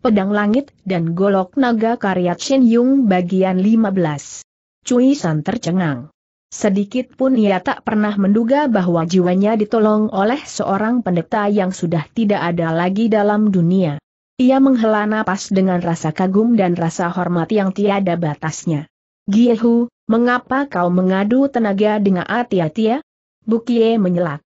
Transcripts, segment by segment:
Pedang Langit, dan Golok Naga karya Chen Yung bagian 15. Cui San tercengang. Sedikit pun ia tak pernah menduga bahwa jiwanya ditolong oleh seorang pendeta yang sudah tidak ada lagi dalam dunia. Ia menghela napas dengan rasa kagum dan rasa hormat yang tiada batasnya. Giehu, mengapa kau mengadu tenaga dengan Atia-Tia? Bukie menyelak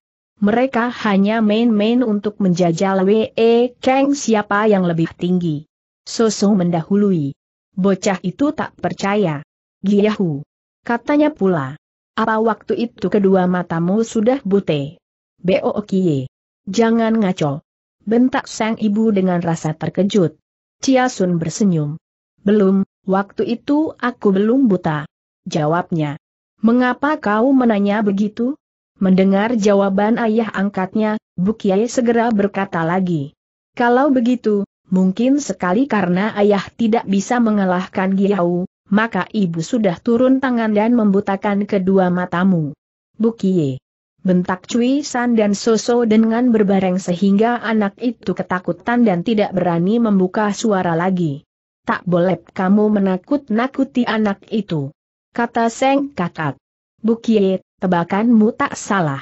mereka hanya main-main untuk menjajal W.E. Kang siapa yang lebih tinggi. Soso mendahului. Bocah itu tak percaya. Giyahu. Katanya pula. Apa waktu itu kedua matamu sudah bute? Bokie. Jangan ngaco. Bentak sang ibu dengan rasa terkejut. Cia Sun bersenyum. Belum, waktu itu aku belum buta. Jawabnya. Mengapa kau menanya begitu? Mendengar jawaban ayah angkatnya, Bukiai segera berkata lagi. Kalau begitu, mungkin sekali karena ayah tidak bisa mengalahkan Giau, maka ibu sudah turun tangan dan membutakan kedua matamu. Bukiai. Bentak Cui San dan Soso dengan berbareng sehingga anak itu ketakutan dan tidak berani membuka suara lagi. Tak boleh kamu menakut-nakuti anak itu. Kata Seng Kakak. Bukiet, tebakanmu tak salah.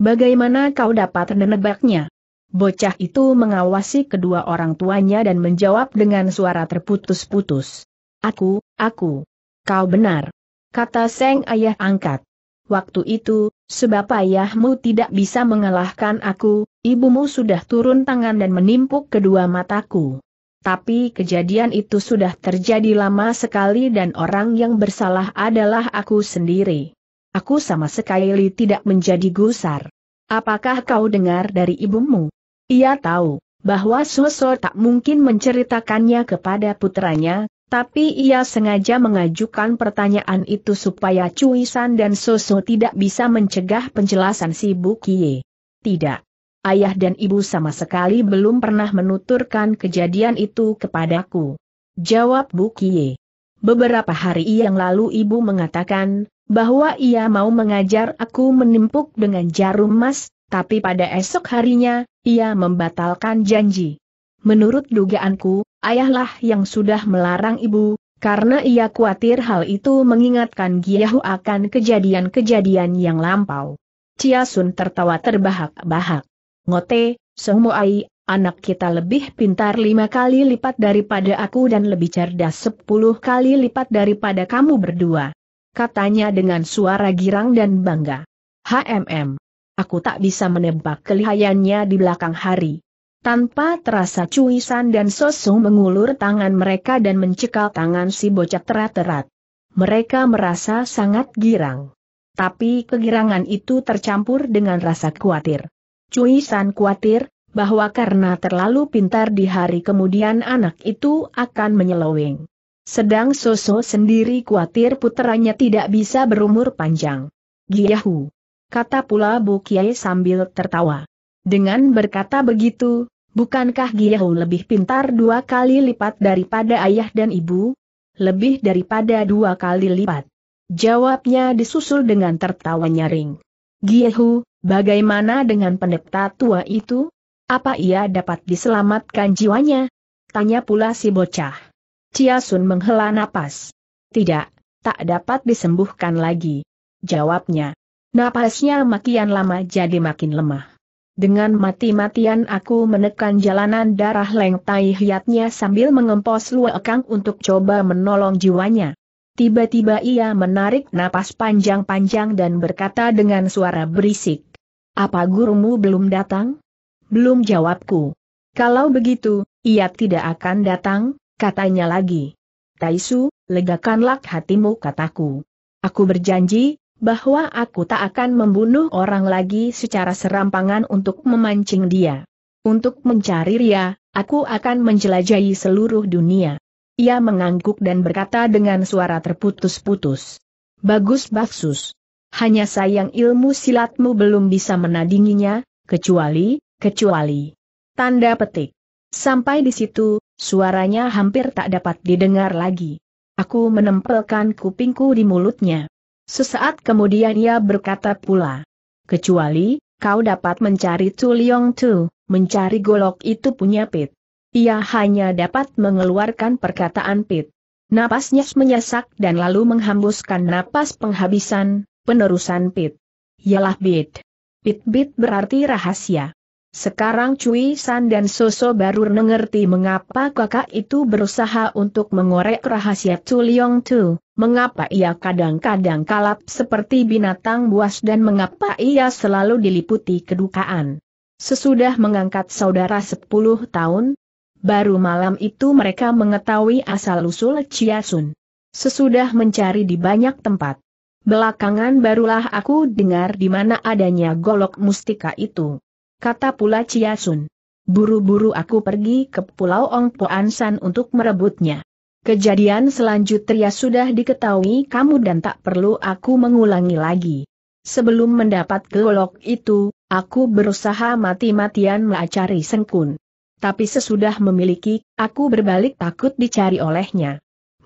Bagaimana kau dapat menebaknya? Bocah itu mengawasi kedua orang tuanya dan menjawab dengan suara terputus-putus. Aku, aku. Kau benar. Kata Seng ayah angkat. Waktu itu, sebab ayahmu tidak bisa mengalahkan aku, ibumu sudah turun tangan dan menimpuk kedua mataku. Tapi kejadian itu sudah terjadi lama sekali dan orang yang bersalah adalah aku sendiri aku sama sekali tidak menjadi gusar. Apakah kau dengar dari ibumu? Ia tahu bahwa Suso tak mungkin menceritakannya kepada putranya, tapi ia sengaja mengajukan pertanyaan itu supaya Cuisan dan Suso tidak bisa mencegah penjelasan si Bukie. Tidak. Ayah dan ibu sama sekali belum pernah menuturkan kejadian itu kepadaku. Jawab Bukie. Beberapa hari yang lalu ibu mengatakan, bahwa ia mau mengajar aku menimpuk dengan jarum emas, tapi pada esok harinya, ia membatalkan janji. Menurut dugaanku, ayahlah yang sudah melarang ibu, karena ia khawatir hal itu mengingatkan Giyahu akan kejadian-kejadian yang lampau. Chia Sun tertawa terbahak-bahak. Ngote, Ai, anak kita lebih pintar lima kali lipat daripada aku dan lebih cerdas sepuluh kali lipat daripada kamu berdua katanya dengan suara girang dan bangga. HMM. Aku tak bisa menebak kelihayannya di belakang hari. Tanpa terasa cuisan dan sosung mengulur tangan mereka dan mencekal tangan si bocah terat-terat. Mereka merasa sangat girang. Tapi kegirangan itu tercampur dengan rasa khawatir. Cuisan khawatir, bahwa karena terlalu pintar di hari kemudian anak itu akan menyeloweng. Sedang Soso sendiri khawatir putranya tidak bisa berumur panjang. Giyahu. Kata pula Bu Kiai sambil tertawa. Dengan berkata begitu, bukankah Giyahu lebih pintar dua kali lipat daripada ayah dan ibu? Lebih daripada dua kali lipat. Jawabnya disusul dengan tertawa nyaring. Giyahu, bagaimana dengan pendeta tua itu? Apa ia dapat diselamatkan jiwanya? Tanya pula si bocah. Chia Sun menghela napas. Tidak, tak dapat disembuhkan lagi. Jawabnya. Napasnya makin lama jadi makin lemah. Dengan mati-matian aku menekan jalanan darah Leng Tai Hiatnya sambil mengempos luekang untuk coba menolong jiwanya. Tiba-tiba ia menarik napas panjang-panjang dan berkata dengan suara berisik. Apa gurumu belum datang? Belum jawabku. Kalau begitu, ia tidak akan datang, Katanya lagi. Taisu, legakanlah hatimu kataku. Aku berjanji, bahwa aku tak akan membunuh orang lagi secara serampangan untuk memancing dia. Untuk mencari Ria, aku akan menjelajahi seluruh dunia. Ia mengangguk dan berkata dengan suara terputus-putus. Bagus Baksus. Hanya sayang ilmu silatmu belum bisa menandinginya, kecuali, kecuali. Tanda petik. Sampai di situ, Suaranya hampir tak dapat didengar lagi. Aku menempelkan kupingku di mulutnya. Sesaat kemudian ia berkata pula. Kecuali, kau dapat mencari Tuliong Tu, mencari golok itu punya Pit. Ia hanya dapat mengeluarkan perkataan Pit. Napasnya menyesak dan lalu menghembuskan napas penghabisan, penerusan Pit. Yalah Bit. Pit-bit berarti rahasia. Sekarang Cui San dan Soso baru mengerti mengapa kakak itu berusaha untuk mengorek rahasia Tu Liong Tu, mengapa ia kadang-kadang kalap seperti binatang buas dan mengapa ia selalu diliputi kedukaan. Sesudah mengangkat saudara 10 tahun, baru malam itu mereka mengetahui asal-usul Chia Sun. Sesudah mencari di banyak tempat. Belakangan barulah aku dengar di mana adanya golok mustika itu kata pula Sun. Buru-buru aku pergi ke Pulau Ong Po Ansan untuk merebutnya. Kejadian selanjutnya sudah diketahui kamu dan tak perlu aku mengulangi lagi. Sebelum mendapat golok itu, aku berusaha mati-matian melacari Sengkun. Tapi sesudah memiliki, aku berbalik takut dicari olehnya.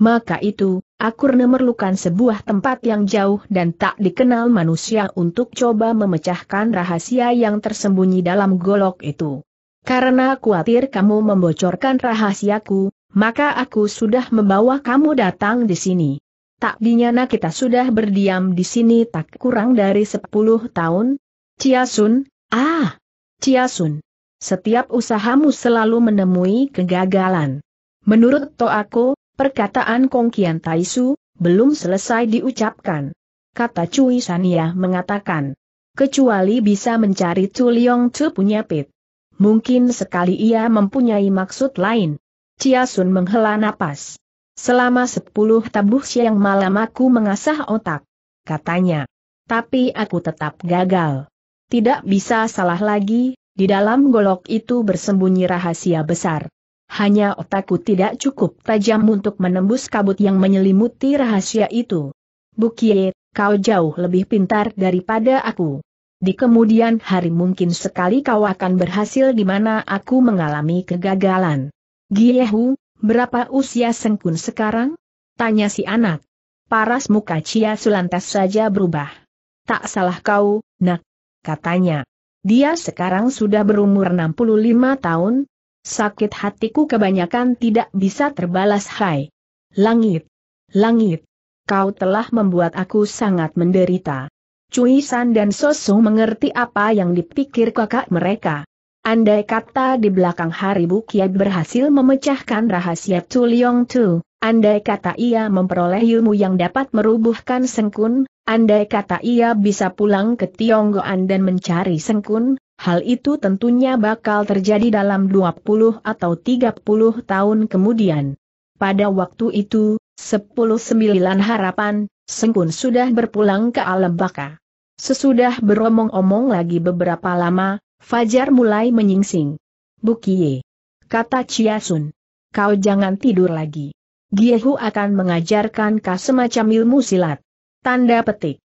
Maka itu, Aku memerlukan sebuah tempat yang jauh dan tak dikenal manusia untuk coba memecahkan rahasia yang tersembunyi dalam golok itu. Karena khawatir kamu membocorkan rahasiaku, maka aku sudah membawa kamu datang di sini. Tak dinyana kita sudah berdiam di sini tak kurang dari sepuluh tahun. Sun, ah, Sun. Setiap usahamu selalu menemui kegagalan. Menurut Toako, Perkataan Kong Kian Su belum selesai diucapkan. Kata Cui Sania mengatakan. Kecuali bisa mencari Tu Liong Tu punya pit. Mungkin sekali ia mempunyai maksud lain. Chia Sun menghela napas. Selama sepuluh tabuh siang malam aku mengasah otak. Katanya. Tapi aku tetap gagal. Tidak bisa salah lagi, di dalam golok itu bersembunyi rahasia besar hanya otakku tidak cukup tajam untuk menembus kabut yang menyelimuti rahasia itu. Bukie, kau jauh lebih pintar daripada aku. Di kemudian hari mungkin sekali kau akan berhasil di mana aku mengalami kegagalan. Giehu, berapa usia Sengkun sekarang? Tanya si anak. Paras muka Cia Sulantas saja berubah. Tak salah kau, nak, katanya. Dia sekarang sudah berumur 65 tahun, Sakit hatiku kebanyakan tidak bisa terbalas hai. Langit. Langit. Kau telah membuat aku sangat menderita. Cui San dan Sosu mengerti apa yang dipikir kakak mereka. Andai kata di belakang hari Bukiat berhasil memecahkan rahasia Tuliong Tu, andai kata ia memperoleh ilmu yang dapat merubuhkan Sengkun, andai kata ia bisa pulang ke Tionggoan dan mencari Sengkun, Hal itu tentunya bakal terjadi dalam 20 atau 30 tahun kemudian. Pada waktu itu, 10-9 harapan, Sengkun sudah berpulang ke alam baka. Sesudah beromong-omong lagi beberapa lama, Fajar mulai menyingsing. Bukie. Kata Chiasun. Kau jangan tidur lagi. Giehu akan mengajarkan kau semacam ilmu silat. Tanda petik.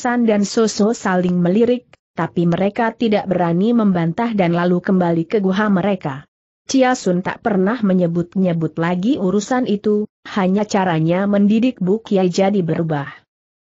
San dan Soso saling melirik, tapi mereka tidak berani membantah dan lalu kembali ke guha mereka. Chia Sun tak pernah menyebut-nyebut lagi urusan itu, hanya caranya mendidik Bu Kiai jadi berubah.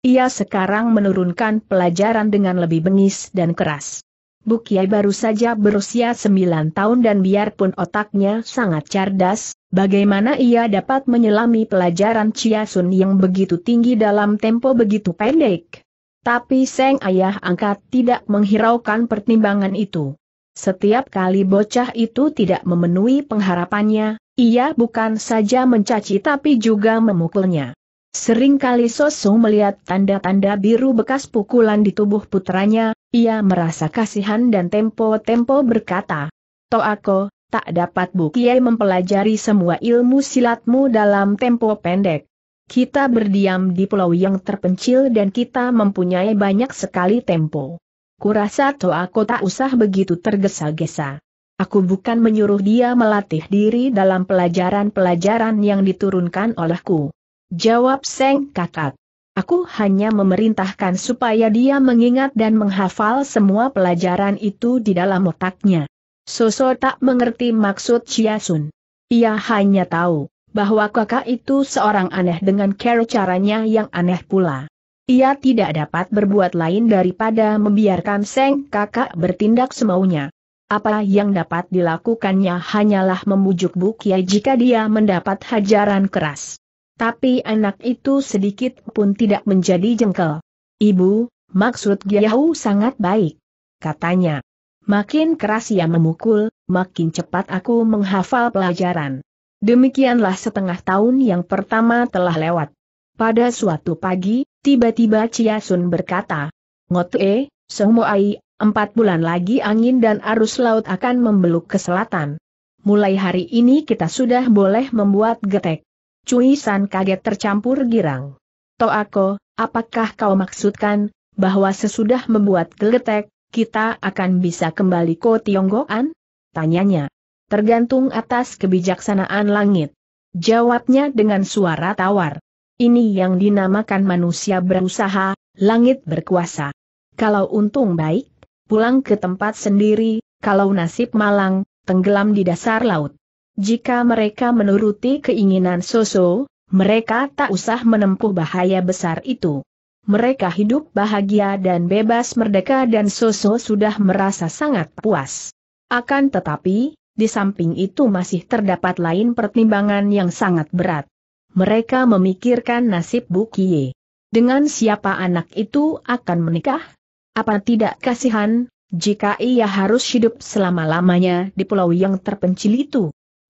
Ia sekarang menurunkan pelajaran dengan lebih bengis dan keras. Bu Kiai baru saja berusia 9 tahun dan biarpun otaknya sangat cerdas, bagaimana ia dapat menyelami pelajaran Chia Sun yang begitu tinggi dalam tempo begitu pendek? Tapi Seng Ayah Angkat tidak menghiraukan pertimbangan itu. Setiap kali bocah itu tidak memenuhi pengharapannya, ia bukan saja mencaci tapi juga memukulnya. Sering kali Soso melihat tanda-tanda biru bekas pukulan di tubuh putranya, ia merasa kasihan dan tempo-tempo berkata, Toako, tak dapat Bukiai mempelajari semua ilmu silatmu dalam tempo pendek. Kita berdiam di pulau yang terpencil dan kita mempunyai banyak sekali tempo. Kurasa Toa aku tak usah begitu tergesa-gesa. Aku bukan menyuruh dia melatih diri dalam pelajaran-pelajaran yang diturunkan olehku. Jawab Seng Kakak. Aku hanya memerintahkan supaya dia mengingat dan menghafal semua pelajaran itu di dalam otaknya. Soso tak mengerti maksud Chia Sun. Ia hanya tahu, bahwa kakak itu seorang aneh dengan cara caranya yang aneh pula. Ia tidak dapat berbuat lain daripada membiarkan Seng kakak bertindak semaunya. Apa yang dapat dilakukannya hanyalah membujuk Bukia jika dia mendapat hajaran keras. Tapi anak itu sedikit pun tidak menjadi jengkel. Ibu, maksud Giahu sangat baik. Katanya. Makin keras ia memukul, makin cepat aku menghafal pelajaran. Demikianlah setengah tahun yang pertama telah lewat. Pada suatu pagi, tiba-tiba Chia Sun berkata, Ngote, Ai, empat bulan lagi angin dan arus laut akan membeluk ke selatan. Mulai hari ini kita sudah boleh membuat getek. Cui San kaget tercampur girang. Toako, apakah kau maksudkan, bahwa sesudah membuat getek, kita akan bisa kembali ke Tionggoan? Tanyanya tergantung atas kebijaksanaan langit. Jawabnya dengan suara tawar. Ini yang dinamakan manusia berusaha, langit berkuasa. Kalau untung baik, pulang ke tempat sendiri, kalau nasib malang, tenggelam di dasar laut. Jika mereka menuruti keinginan Soso, mereka tak usah menempuh bahaya besar itu. Mereka hidup bahagia dan bebas merdeka dan Soso sudah merasa sangat puas. Akan tetapi, di samping itu masih terdapat lain pertimbangan yang sangat berat. Mereka memikirkan nasib Bukie. Dengan siapa anak itu akan menikah? Apa tidak kasihan, jika ia harus hidup selama-lamanya di pulau yang terpencil itu?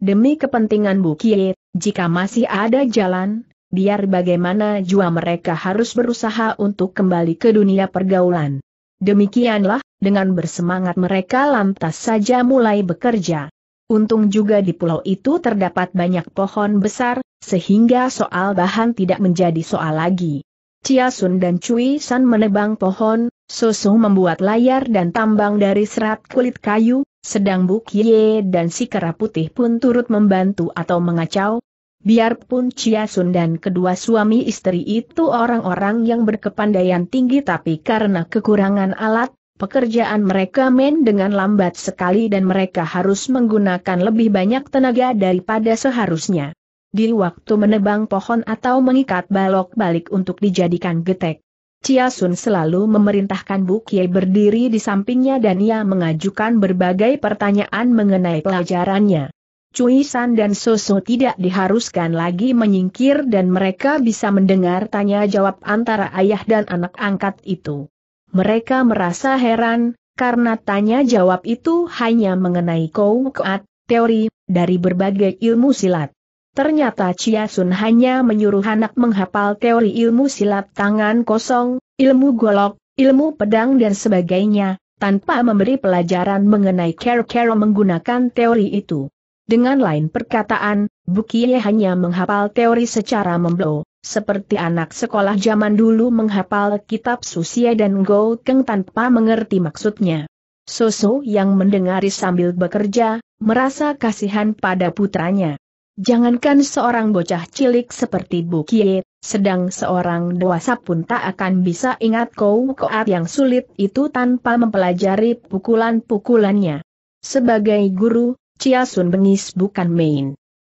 Demi kepentingan Bukie, jika masih ada jalan, biar bagaimana jua mereka harus berusaha untuk kembali ke dunia pergaulan. Demikianlah, dengan bersemangat mereka lantas saja mulai bekerja. Untung juga di pulau itu terdapat banyak pohon besar, sehingga soal bahan tidak menjadi soal lagi. Chia Sun dan Cui San menebang pohon, Susu membuat layar dan tambang dari serat kulit kayu, sedang Bu Kie dan si kera putih pun turut membantu atau mengacau. Biarpun Chia Sun dan kedua suami istri itu orang-orang yang berkepandaian tinggi tapi karena kekurangan alat, Pekerjaan mereka main dengan lambat sekali dan mereka harus menggunakan lebih banyak tenaga daripada seharusnya. Di waktu menebang pohon atau mengikat balok balik untuk dijadikan getek. Chia Sun selalu memerintahkan Bu Kie berdiri di sampingnya dan ia mengajukan berbagai pertanyaan mengenai pelajarannya. Cui San dan Soso tidak diharuskan lagi menyingkir dan mereka bisa mendengar tanya jawab antara ayah dan anak angkat itu. Mereka merasa heran, karena tanya jawab itu hanya mengenai Kou Kuat, teori, dari berbagai ilmu silat. Ternyata Chia Sun hanya menyuruh anak menghafal teori ilmu silat tangan kosong, ilmu golok, ilmu pedang dan sebagainya, tanpa memberi pelajaran mengenai care-care menggunakan teori itu. Dengan lain perkataan, Bukie hanya menghafal teori secara memblow. Seperti anak sekolah zaman dulu menghafal kitab susia dan go keng tanpa mengerti maksudnya. Soso yang mendengari sambil bekerja, merasa kasihan pada putranya. Jangankan seorang bocah cilik seperti Bukie, sedang seorang dewasa pun tak akan bisa ingat kau koat yang sulit itu tanpa mempelajari pukulan-pukulannya. Sebagai guru, Chia Sun bengis bukan main.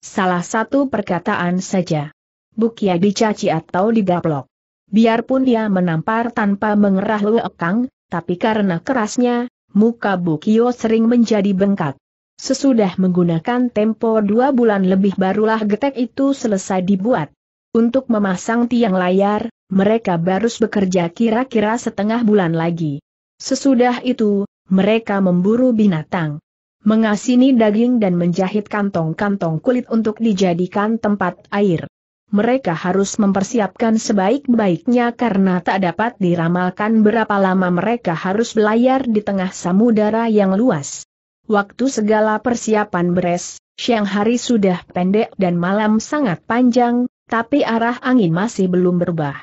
Salah satu perkataan saja bukia dicaci atau digaplok. Biarpun dia menampar tanpa mengerah luekang, tapi karena kerasnya, muka Bukio sering menjadi bengkak. Sesudah menggunakan tempo dua bulan lebih barulah getek itu selesai dibuat. Untuk memasang tiang layar, mereka baru bekerja kira-kira setengah bulan lagi. Sesudah itu, mereka memburu binatang. Mengasini daging dan menjahit kantong-kantong kulit untuk dijadikan tempat air mereka harus mempersiapkan sebaik-baiknya karena tak dapat diramalkan berapa lama mereka harus belayar di tengah samudera yang luas. Waktu segala persiapan beres, siang hari sudah pendek dan malam sangat panjang, tapi arah angin masih belum berubah.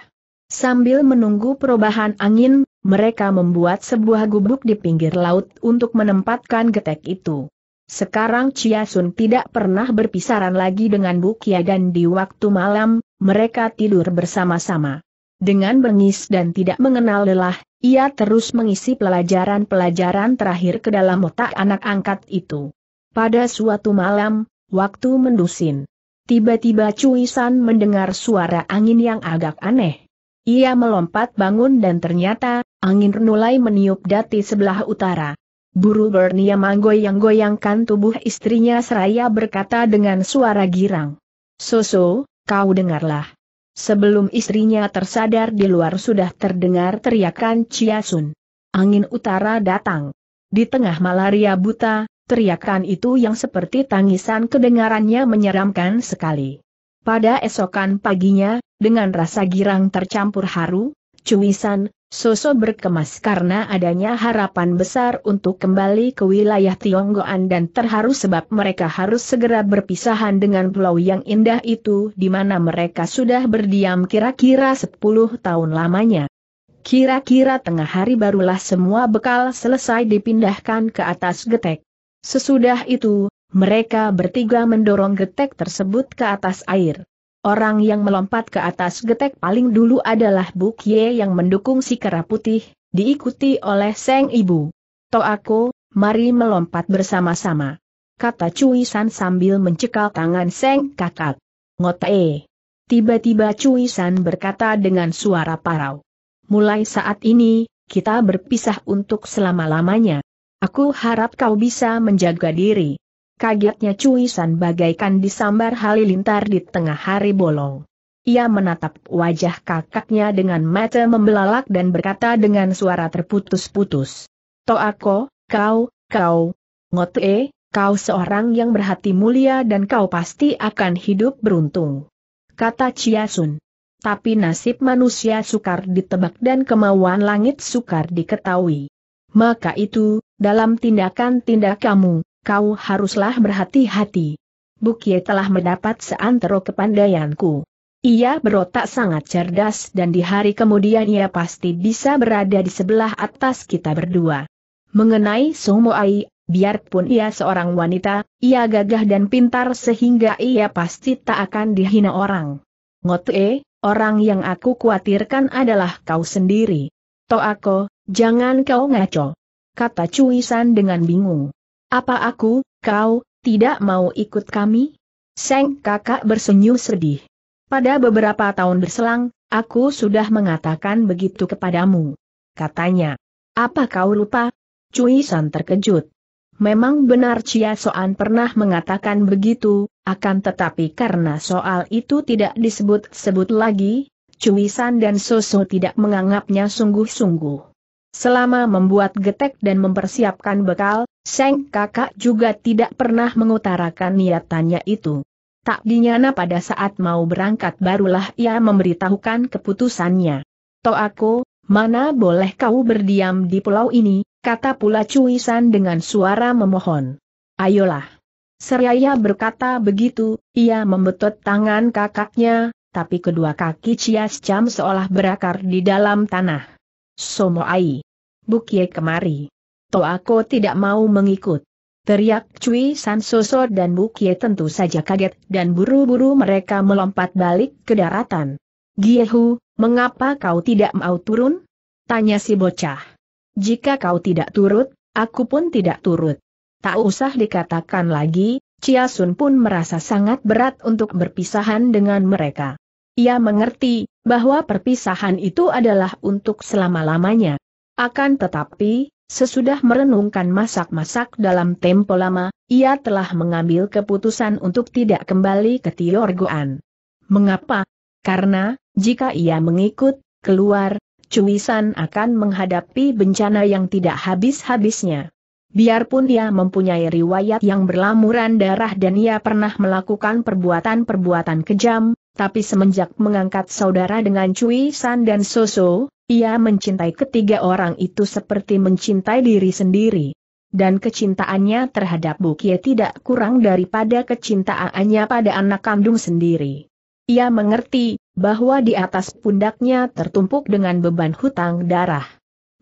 Sambil menunggu perubahan angin, mereka membuat sebuah gubuk di pinggir laut untuk menempatkan getek itu. Sekarang Chia Sun tidak pernah berpisaran lagi dengan Bukia dan di waktu malam, mereka tidur bersama-sama. Dengan bengis dan tidak mengenal lelah, ia terus mengisi pelajaran-pelajaran terakhir ke dalam otak anak angkat itu. Pada suatu malam, waktu mendusin. Tiba-tiba Cui San mendengar suara angin yang agak aneh. Ia melompat bangun dan ternyata, angin mulai meniup dati sebelah utara. Buru Bernia menggoyang-goyangkan tubuh istrinya seraya berkata dengan suara girang. Soso, kau dengarlah. Sebelum istrinya tersadar di luar sudah terdengar teriakan Ciasun. Angin utara datang. Di tengah malaria buta, teriakan itu yang seperti tangisan kedengarannya menyeramkan sekali. Pada esokan paginya, dengan rasa girang tercampur haru, cuisan, Soso berkemas karena adanya harapan besar untuk kembali ke wilayah Tionggoan dan terharu sebab mereka harus segera berpisahan dengan pulau yang indah itu di mana mereka sudah berdiam kira-kira 10 tahun lamanya. Kira-kira tengah hari barulah semua bekal selesai dipindahkan ke atas getek. Sesudah itu, mereka bertiga mendorong getek tersebut ke atas air. Orang yang melompat ke atas getek paling dulu adalah Ye yang mendukung si kera putih, diikuti oleh Seng Ibu. "To aku, mari melompat bersama-sama. Kata Cui San sambil mencekal tangan Seng kakak. Ngote. Tiba-tiba Cui San berkata dengan suara parau. Mulai saat ini, kita berpisah untuk selama-lamanya. Aku harap kau bisa menjaga diri. Kagetnya Cui San bagaikan disambar halilintar di tengah hari bolong. Ia menatap wajah kakaknya dengan mata membelalak dan berkata dengan suara terputus-putus. Toako, kau, kau, ngote, kau seorang yang berhati mulia dan kau pasti akan hidup beruntung. Kata Chiasun. Tapi nasib manusia sukar ditebak dan kemauan langit sukar diketahui. Maka itu, dalam tindakan-tindak kamu, kau haruslah berhati-hati. Bukie telah mendapat seantero kepandaianku. Ia berotak sangat cerdas dan di hari kemudian ia pasti bisa berada di sebelah atas kita berdua. Mengenai Ai, biarpun ia seorang wanita, ia gagah dan pintar sehingga ia pasti tak akan dihina orang. Ngote, orang yang aku khawatirkan adalah kau sendiri. Toako, jangan kau ngaco. Kata Cui San dengan bingung. Apa aku, kau, tidak mau ikut kami? Seng kakak bersenyum sedih. Pada beberapa tahun berselang, aku sudah mengatakan begitu kepadamu. Katanya. Apa kau lupa? Cui San terkejut. Memang benar Cia Soan pernah mengatakan begitu, akan tetapi karena soal itu tidak disebut-sebut lagi, Cui San dan Soso tidak menganggapnya sungguh-sungguh. Selama membuat getek dan mempersiapkan bekal, Seng kakak juga tidak pernah mengutarakan niatannya itu. Tak dinyana pada saat mau berangkat barulah ia memberitahukan keputusannya. aku, mana boleh kau berdiam di pulau ini, kata pula Cuisan dengan suara memohon. Ayolah. Seraya berkata begitu, ia membetot tangan kakaknya, tapi kedua kaki Cias Cam seolah berakar di dalam tanah. Somoai. Bukie kemari. aku tidak mau mengikut. Teriak Cui San Soso dan Bukie tentu saja kaget dan buru-buru mereka melompat balik ke daratan. Giehu, mengapa kau tidak mau turun? Tanya si bocah. Jika kau tidak turut, aku pun tidak turut. Tak usah dikatakan lagi, Chia Sun pun merasa sangat berat untuk berpisahan dengan mereka. Ia mengerti bahwa perpisahan itu adalah untuk selama-lamanya. Akan tetapi, sesudah merenungkan masak-masak dalam tempo lama, ia telah mengambil keputusan untuk tidak kembali ke Tiorgoan. Mengapa? Karena, jika ia mengikut, keluar, Cuisan akan menghadapi bencana yang tidak habis-habisnya. Biarpun ia mempunyai riwayat yang berlamuran darah dan ia pernah melakukan perbuatan-perbuatan kejam, tapi semenjak mengangkat saudara dengan Cui San dan Soso, ia mencintai ketiga orang itu seperti mencintai diri sendiri. Dan kecintaannya terhadap Bukie tidak kurang daripada kecintaannya pada anak kandung sendiri. Ia mengerti bahwa di atas pundaknya tertumpuk dengan beban hutang darah.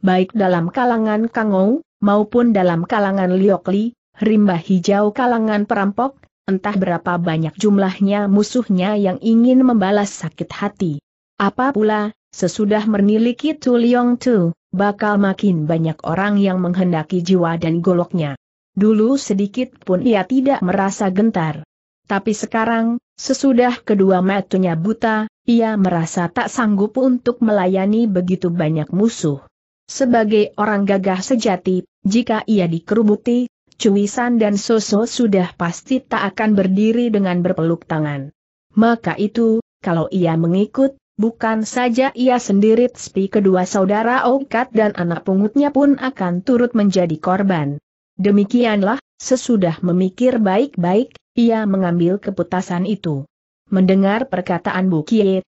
Baik dalam kalangan Kangou, maupun dalam kalangan Liokli, rimba hijau kalangan perampok, entah berapa banyak jumlahnya musuhnya yang ingin membalas sakit hati. Apa pula, sesudah memiliki Tu Liong Tu, bakal makin banyak orang yang menghendaki jiwa dan goloknya. Dulu sedikit pun ia tidak merasa gentar. Tapi sekarang, sesudah kedua matunya buta, ia merasa tak sanggup untuk melayani begitu banyak musuh. Sebagai orang gagah sejati, jika ia dikerubuti, Cuisan dan Soso sudah pasti tak akan berdiri dengan berpeluk tangan. Maka itu, kalau ia mengikut, bukan saja ia sendiri tapi kedua saudara Ongkat dan anak pungutnya pun akan turut menjadi korban. Demikianlah, sesudah memikir baik-baik, ia mengambil keputusan itu. Mendengar perkataan Bu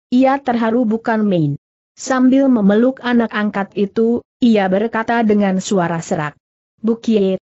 ia terharu bukan main. Sambil memeluk anak angkat itu, ia berkata dengan suara serak. Bu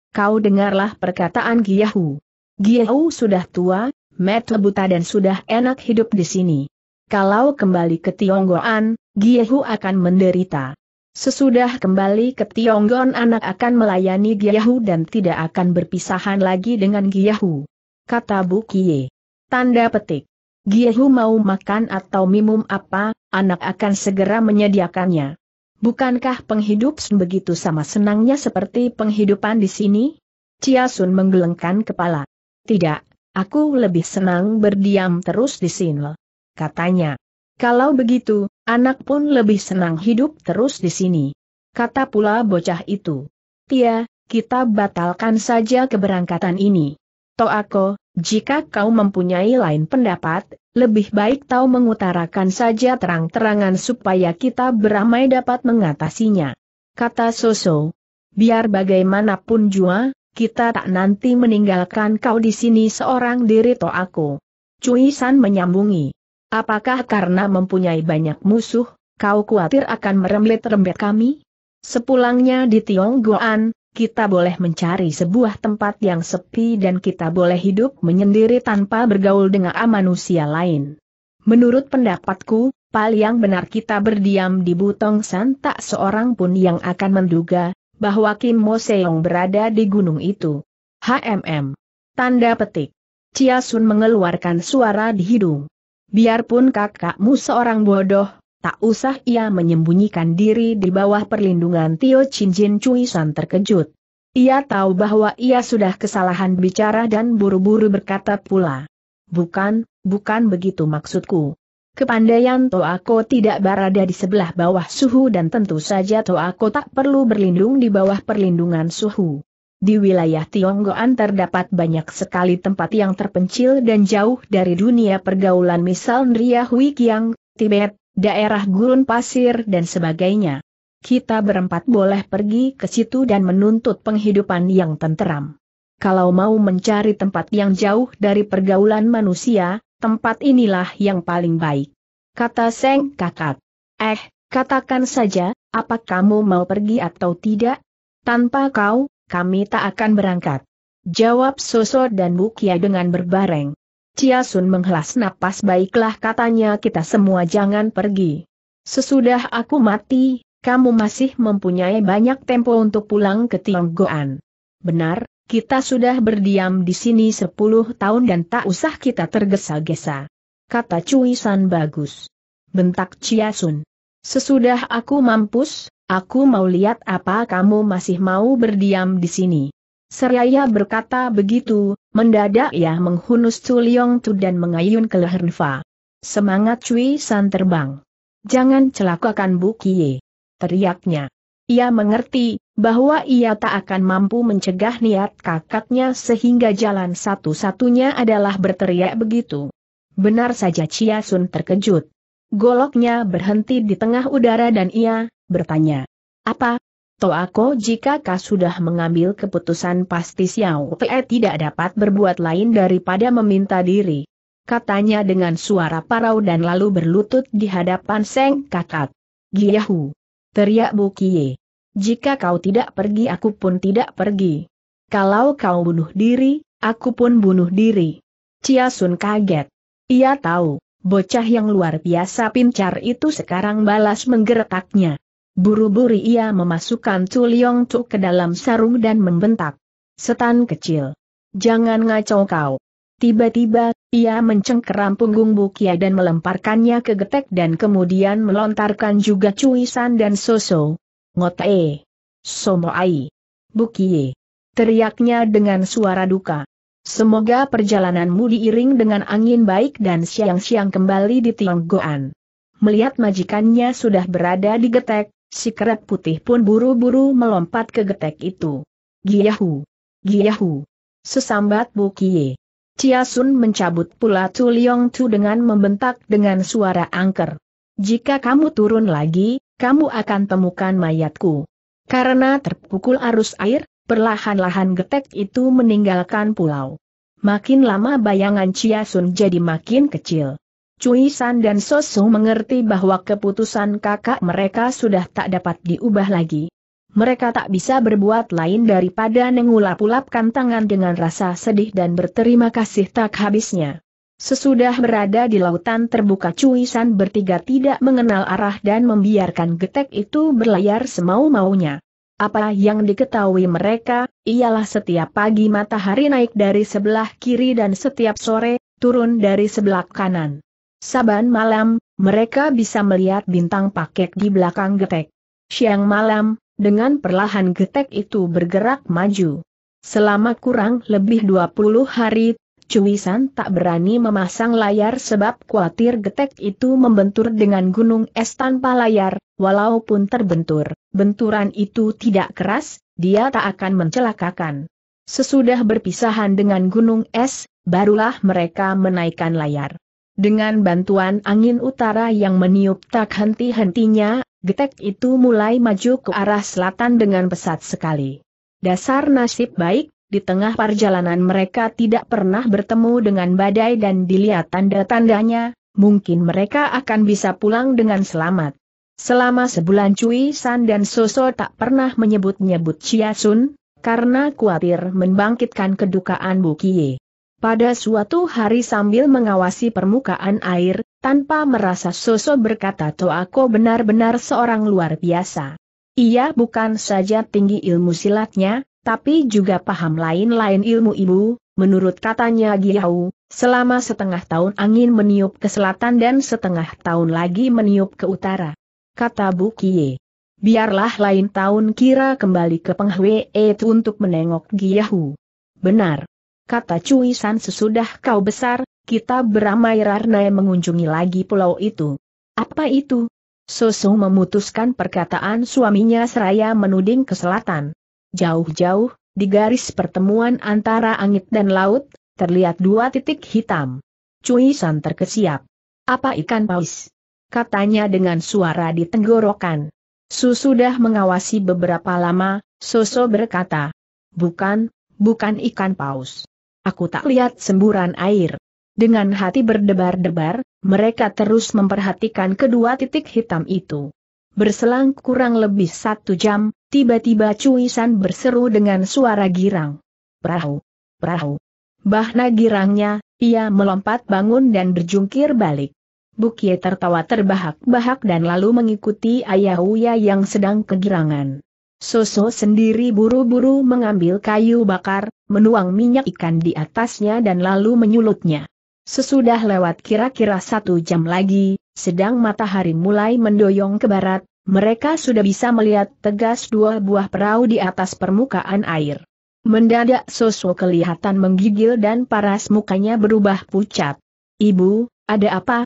Kau dengarlah perkataan Giyahu. Giyahu sudah tua, mata buta dan sudah enak hidup di sini. Kalau kembali ke Tionggoan, Giyahu akan menderita. Sesudah kembali ke Tionggoan anak akan melayani Giyahu dan tidak akan berpisahan lagi dengan Giyahu. Kata Bu Kie. Tanda petik. Giyahu mau makan atau minum apa, anak akan segera menyediakannya. Bukankah penghidup Sun begitu sama senangnya seperti penghidupan di sini? Cia Sun menggelengkan kepala. Tidak, aku lebih senang berdiam terus di sini. Katanya. Kalau begitu, anak pun lebih senang hidup terus di sini. Kata pula bocah itu. Tia, kita batalkan saja keberangkatan ini. Toako, jika kau mempunyai lain pendapat, lebih baik kau mengutarakan saja terang-terangan supaya kita beramai dapat mengatasinya. Kata Soso. Biar bagaimanapun jua, kita tak nanti meninggalkan kau di sini seorang diri Toako. Cui San menyambungi. Apakah karena mempunyai banyak musuh, kau khawatir akan merembet-rembet kami? Sepulangnya di Tionggoan, kita boleh mencari sebuah tempat yang sepi dan kita boleh hidup menyendiri tanpa bergaul dengan manusia lain. Menurut pendapatku, paling benar kita berdiam di Butong San tak seorang pun yang akan menduga bahwa Kim Mo Seong berada di gunung itu. HMM. Tanda petik. Chia Sun mengeluarkan suara di hidung. Biarpun kakakmu seorang bodoh, Tak usah ia menyembunyikan diri di bawah perlindungan Tio Chin Jin Cui San terkejut. Ia tahu bahwa ia sudah kesalahan bicara dan buru-buru berkata pula. Bukan, bukan begitu maksudku. Kepandaian Toako tidak berada di sebelah bawah suhu dan tentu saja Toako tak perlu berlindung di bawah perlindungan suhu. Di wilayah Tionggoan terdapat banyak sekali tempat yang terpencil dan jauh dari dunia pergaulan misal Nria Hui Kiang, Tibet, daerah gurun pasir dan sebagainya. Kita berempat boleh pergi ke situ dan menuntut penghidupan yang tenteram. Kalau mau mencari tempat yang jauh dari pergaulan manusia, tempat inilah yang paling baik. Kata Seng Kakak. Eh, katakan saja, apa kamu mau pergi atau tidak? Tanpa kau, kami tak akan berangkat. Jawab Soso dan Bukia dengan berbareng. Chia Sun menghela napas baiklah katanya kita semua jangan pergi. Sesudah aku mati, kamu masih mempunyai banyak tempo untuk pulang ke Tionggoan. Benar, kita sudah berdiam di sini sepuluh tahun dan tak usah kita tergesa-gesa. Kata Cui San bagus. Bentak Chia Sun. Sesudah aku mampus, aku mau lihat apa kamu masih mau berdiam di sini. Seraya berkata begitu, mendadak ia menghunus Culiong Tu dan mengayun ke leher Fa. Semangat Cui San terbang. Jangan celakakan Bu Kie. Teriaknya. Ia mengerti, bahwa ia tak akan mampu mencegah niat kakaknya sehingga jalan satu-satunya adalah berteriak begitu. Benar saja Chia Sun terkejut. Goloknya berhenti di tengah udara dan ia, bertanya. Apa, Toako jika kau sudah mengambil keputusan pasti Xiao Pei tidak dapat berbuat lain daripada meminta diri. Katanya dengan suara parau dan lalu berlutut di hadapan Seng Kakak. Giyahu! Teriak Bu Kie. Jika kau tidak pergi aku pun tidak pergi. Kalau kau bunuh diri, aku pun bunuh diri. Chia Sun kaget. Ia tahu, bocah yang luar biasa pincar itu sekarang balas menggeretaknya. Buru-buru ia memasukkan Tuliong Chu ke dalam sarung dan membentak. Setan kecil. Jangan ngaco kau. Tiba-tiba, ia mencengkeram punggung Bukia dan melemparkannya ke getek dan kemudian melontarkan juga cuisan dan soso. Ngote. Somoai. Bukie. Teriaknya dengan suara duka. Semoga perjalananmu diiring dengan angin baik dan siang-siang kembali di Tionggoan. Melihat majikannya sudah berada di getek, Si kerak putih pun buru-buru melompat ke getek itu. Giyahu! Giyahu! Sesambat bukiye! Chia Sun mencabut pula Tu Liong Tu dengan membentak dengan suara angker. Jika kamu turun lagi, kamu akan temukan mayatku. Karena terpukul arus air, perlahan-lahan getek itu meninggalkan pulau. Makin lama bayangan Chia Sun jadi makin kecil. Cui San dan Sosu mengerti bahwa keputusan kakak mereka sudah tak dapat diubah lagi. Mereka tak bisa berbuat lain daripada mengulap ulapkan tangan dengan rasa sedih dan berterima kasih tak habisnya. Sesudah berada di lautan terbuka Cui San bertiga tidak mengenal arah dan membiarkan getek itu berlayar semau-maunya. Apa yang diketahui mereka, ialah setiap pagi matahari naik dari sebelah kiri dan setiap sore, turun dari sebelah kanan. Saban malam, mereka bisa melihat bintang paket di belakang getek. Siang malam, dengan perlahan getek itu bergerak maju. Selama kurang lebih 20 hari, Cuisan tak berani memasang layar sebab khawatir getek itu membentur dengan gunung es tanpa layar, walaupun terbentur. Benturan itu tidak keras, dia tak akan mencelakakan. Sesudah berpisahan dengan gunung es, barulah mereka menaikkan layar. Dengan bantuan angin utara yang meniup tak henti-hentinya, getek itu mulai maju ke arah selatan dengan pesat sekali. Dasar nasib baik, di tengah perjalanan mereka tidak pernah bertemu dengan badai dan dilihat tanda-tandanya, mungkin mereka akan bisa pulang dengan selamat. Selama sebulan Cui San dan Soso tak pernah menyebut-nyebut Chia Sun, karena khawatir membangkitkan kedukaan Bu pada suatu hari sambil mengawasi permukaan air, tanpa merasa sosok berkata Toako benar-benar seorang luar biasa. Ia bukan saja tinggi ilmu silatnya, tapi juga paham lain-lain ilmu ibu, menurut katanya Giau, selama setengah tahun angin meniup ke selatan dan setengah tahun lagi meniup ke utara. Kata Bu Kie. Biarlah lain tahun kira kembali ke itu untuk menengok Giau. Benar kata Cui San sesudah kau besar, kita beramai Rarnai mengunjungi lagi pulau itu. Apa itu? Soso memutuskan perkataan suaminya seraya menuding ke selatan. Jauh-jauh, di garis pertemuan antara angit dan laut, terlihat dua titik hitam. Cui San terkesiap. Apa ikan paus? Katanya dengan suara di tenggorokan. Susudah mengawasi beberapa lama, Soso berkata. Bukan, bukan ikan paus aku tak lihat semburan air. Dengan hati berdebar-debar, mereka terus memperhatikan kedua titik hitam itu. Berselang kurang lebih satu jam, tiba-tiba cuisan berseru dengan suara girang. Perahu! Perahu! Bahna girangnya, ia melompat bangun dan berjungkir balik. Bukie tertawa terbahak-bahak dan lalu mengikuti Ayahuya yang sedang kegirangan. Soso sendiri buru-buru mengambil kayu bakar, menuang minyak ikan di atasnya dan lalu menyulutnya. Sesudah lewat kira-kira satu jam lagi, sedang matahari mulai mendoyong ke barat, mereka sudah bisa melihat tegas dua buah perahu di atas permukaan air. Mendadak Soso kelihatan menggigil dan paras mukanya berubah pucat. Ibu, ada apa?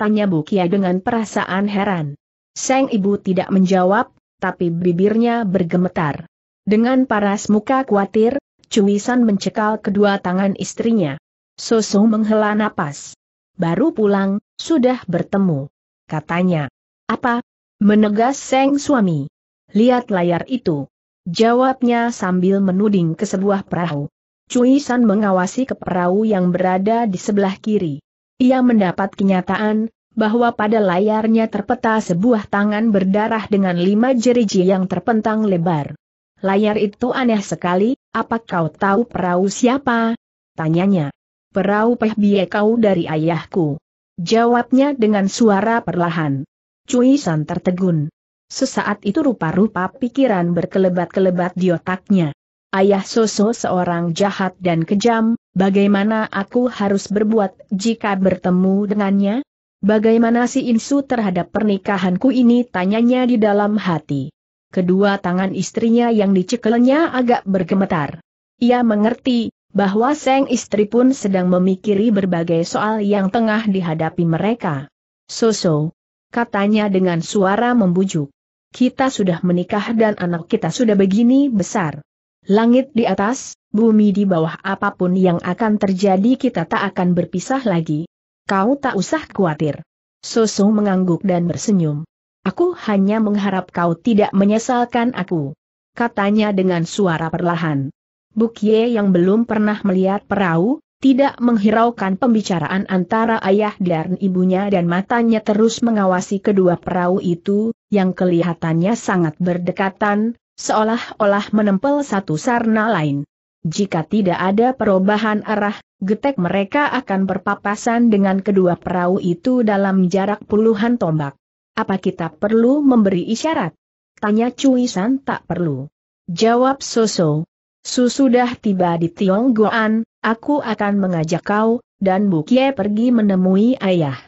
Tanya Bukia dengan perasaan heran. Seng ibu tidak menjawab, tapi bibirnya bergemetar. Dengan paras muka khawatir, Cuisan mencekal kedua tangan istrinya. Sosu menghela napas. Baru pulang, sudah bertemu. Katanya. Apa? Menegas Seng suami. Lihat layar itu. Jawabnya sambil menuding ke sebuah perahu. Cuisan mengawasi ke perahu yang berada di sebelah kiri. Ia mendapat kenyataan, bahwa pada layarnya terpeta sebuah tangan berdarah dengan lima jeriji yang terpentang lebar. Layar itu aneh sekali, apa kau tahu perahu siapa? Tanyanya. Perahu Peh biye kau dari ayahku. Jawabnya dengan suara perlahan. Cui san tertegun. Sesaat itu rupa-rupa pikiran berkelebat-kelebat di otaknya. Ayah Soso seorang jahat dan kejam, bagaimana aku harus berbuat jika bertemu dengannya? Bagaimana si Insu terhadap pernikahanku ini tanyanya di dalam hati. Kedua tangan istrinya yang dicekelnya agak bergemetar. Ia mengerti, bahwa sang istri pun sedang memikiri berbagai soal yang tengah dihadapi mereka. Soso, katanya dengan suara membujuk. Kita sudah menikah dan anak kita sudah begini besar. Langit di atas, bumi di bawah apapun yang akan terjadi kita tak akan berpisah lagi. Kau tak usah khawatir. Susu mengangguk dan bersenyum. Aku hanya mengharap kau tidak menyesalkan aku. Katanya dengan suara perlahan. Bukye yang belum pernah melihat perahu, tidak menghiraukan pembicaraan antara ayah dan ibunya dan matanya terus mengawasi kedua perahu itu, yang kelihatannya sangat berdekatan, seolah-olah menempel satu sarna lain. Jika tidak ada perubahan arah, getek mereka akan berpapasan dengan kedua perahu itu dalam jarak puluhan tombak. Apa kita perlu memberi isyarat? Tanya Cuisan tak perlu. Jawab Soso. Susudah tiba di Tionggoan, aku akan mengajak kau, dan Kie pergi menemui ayah.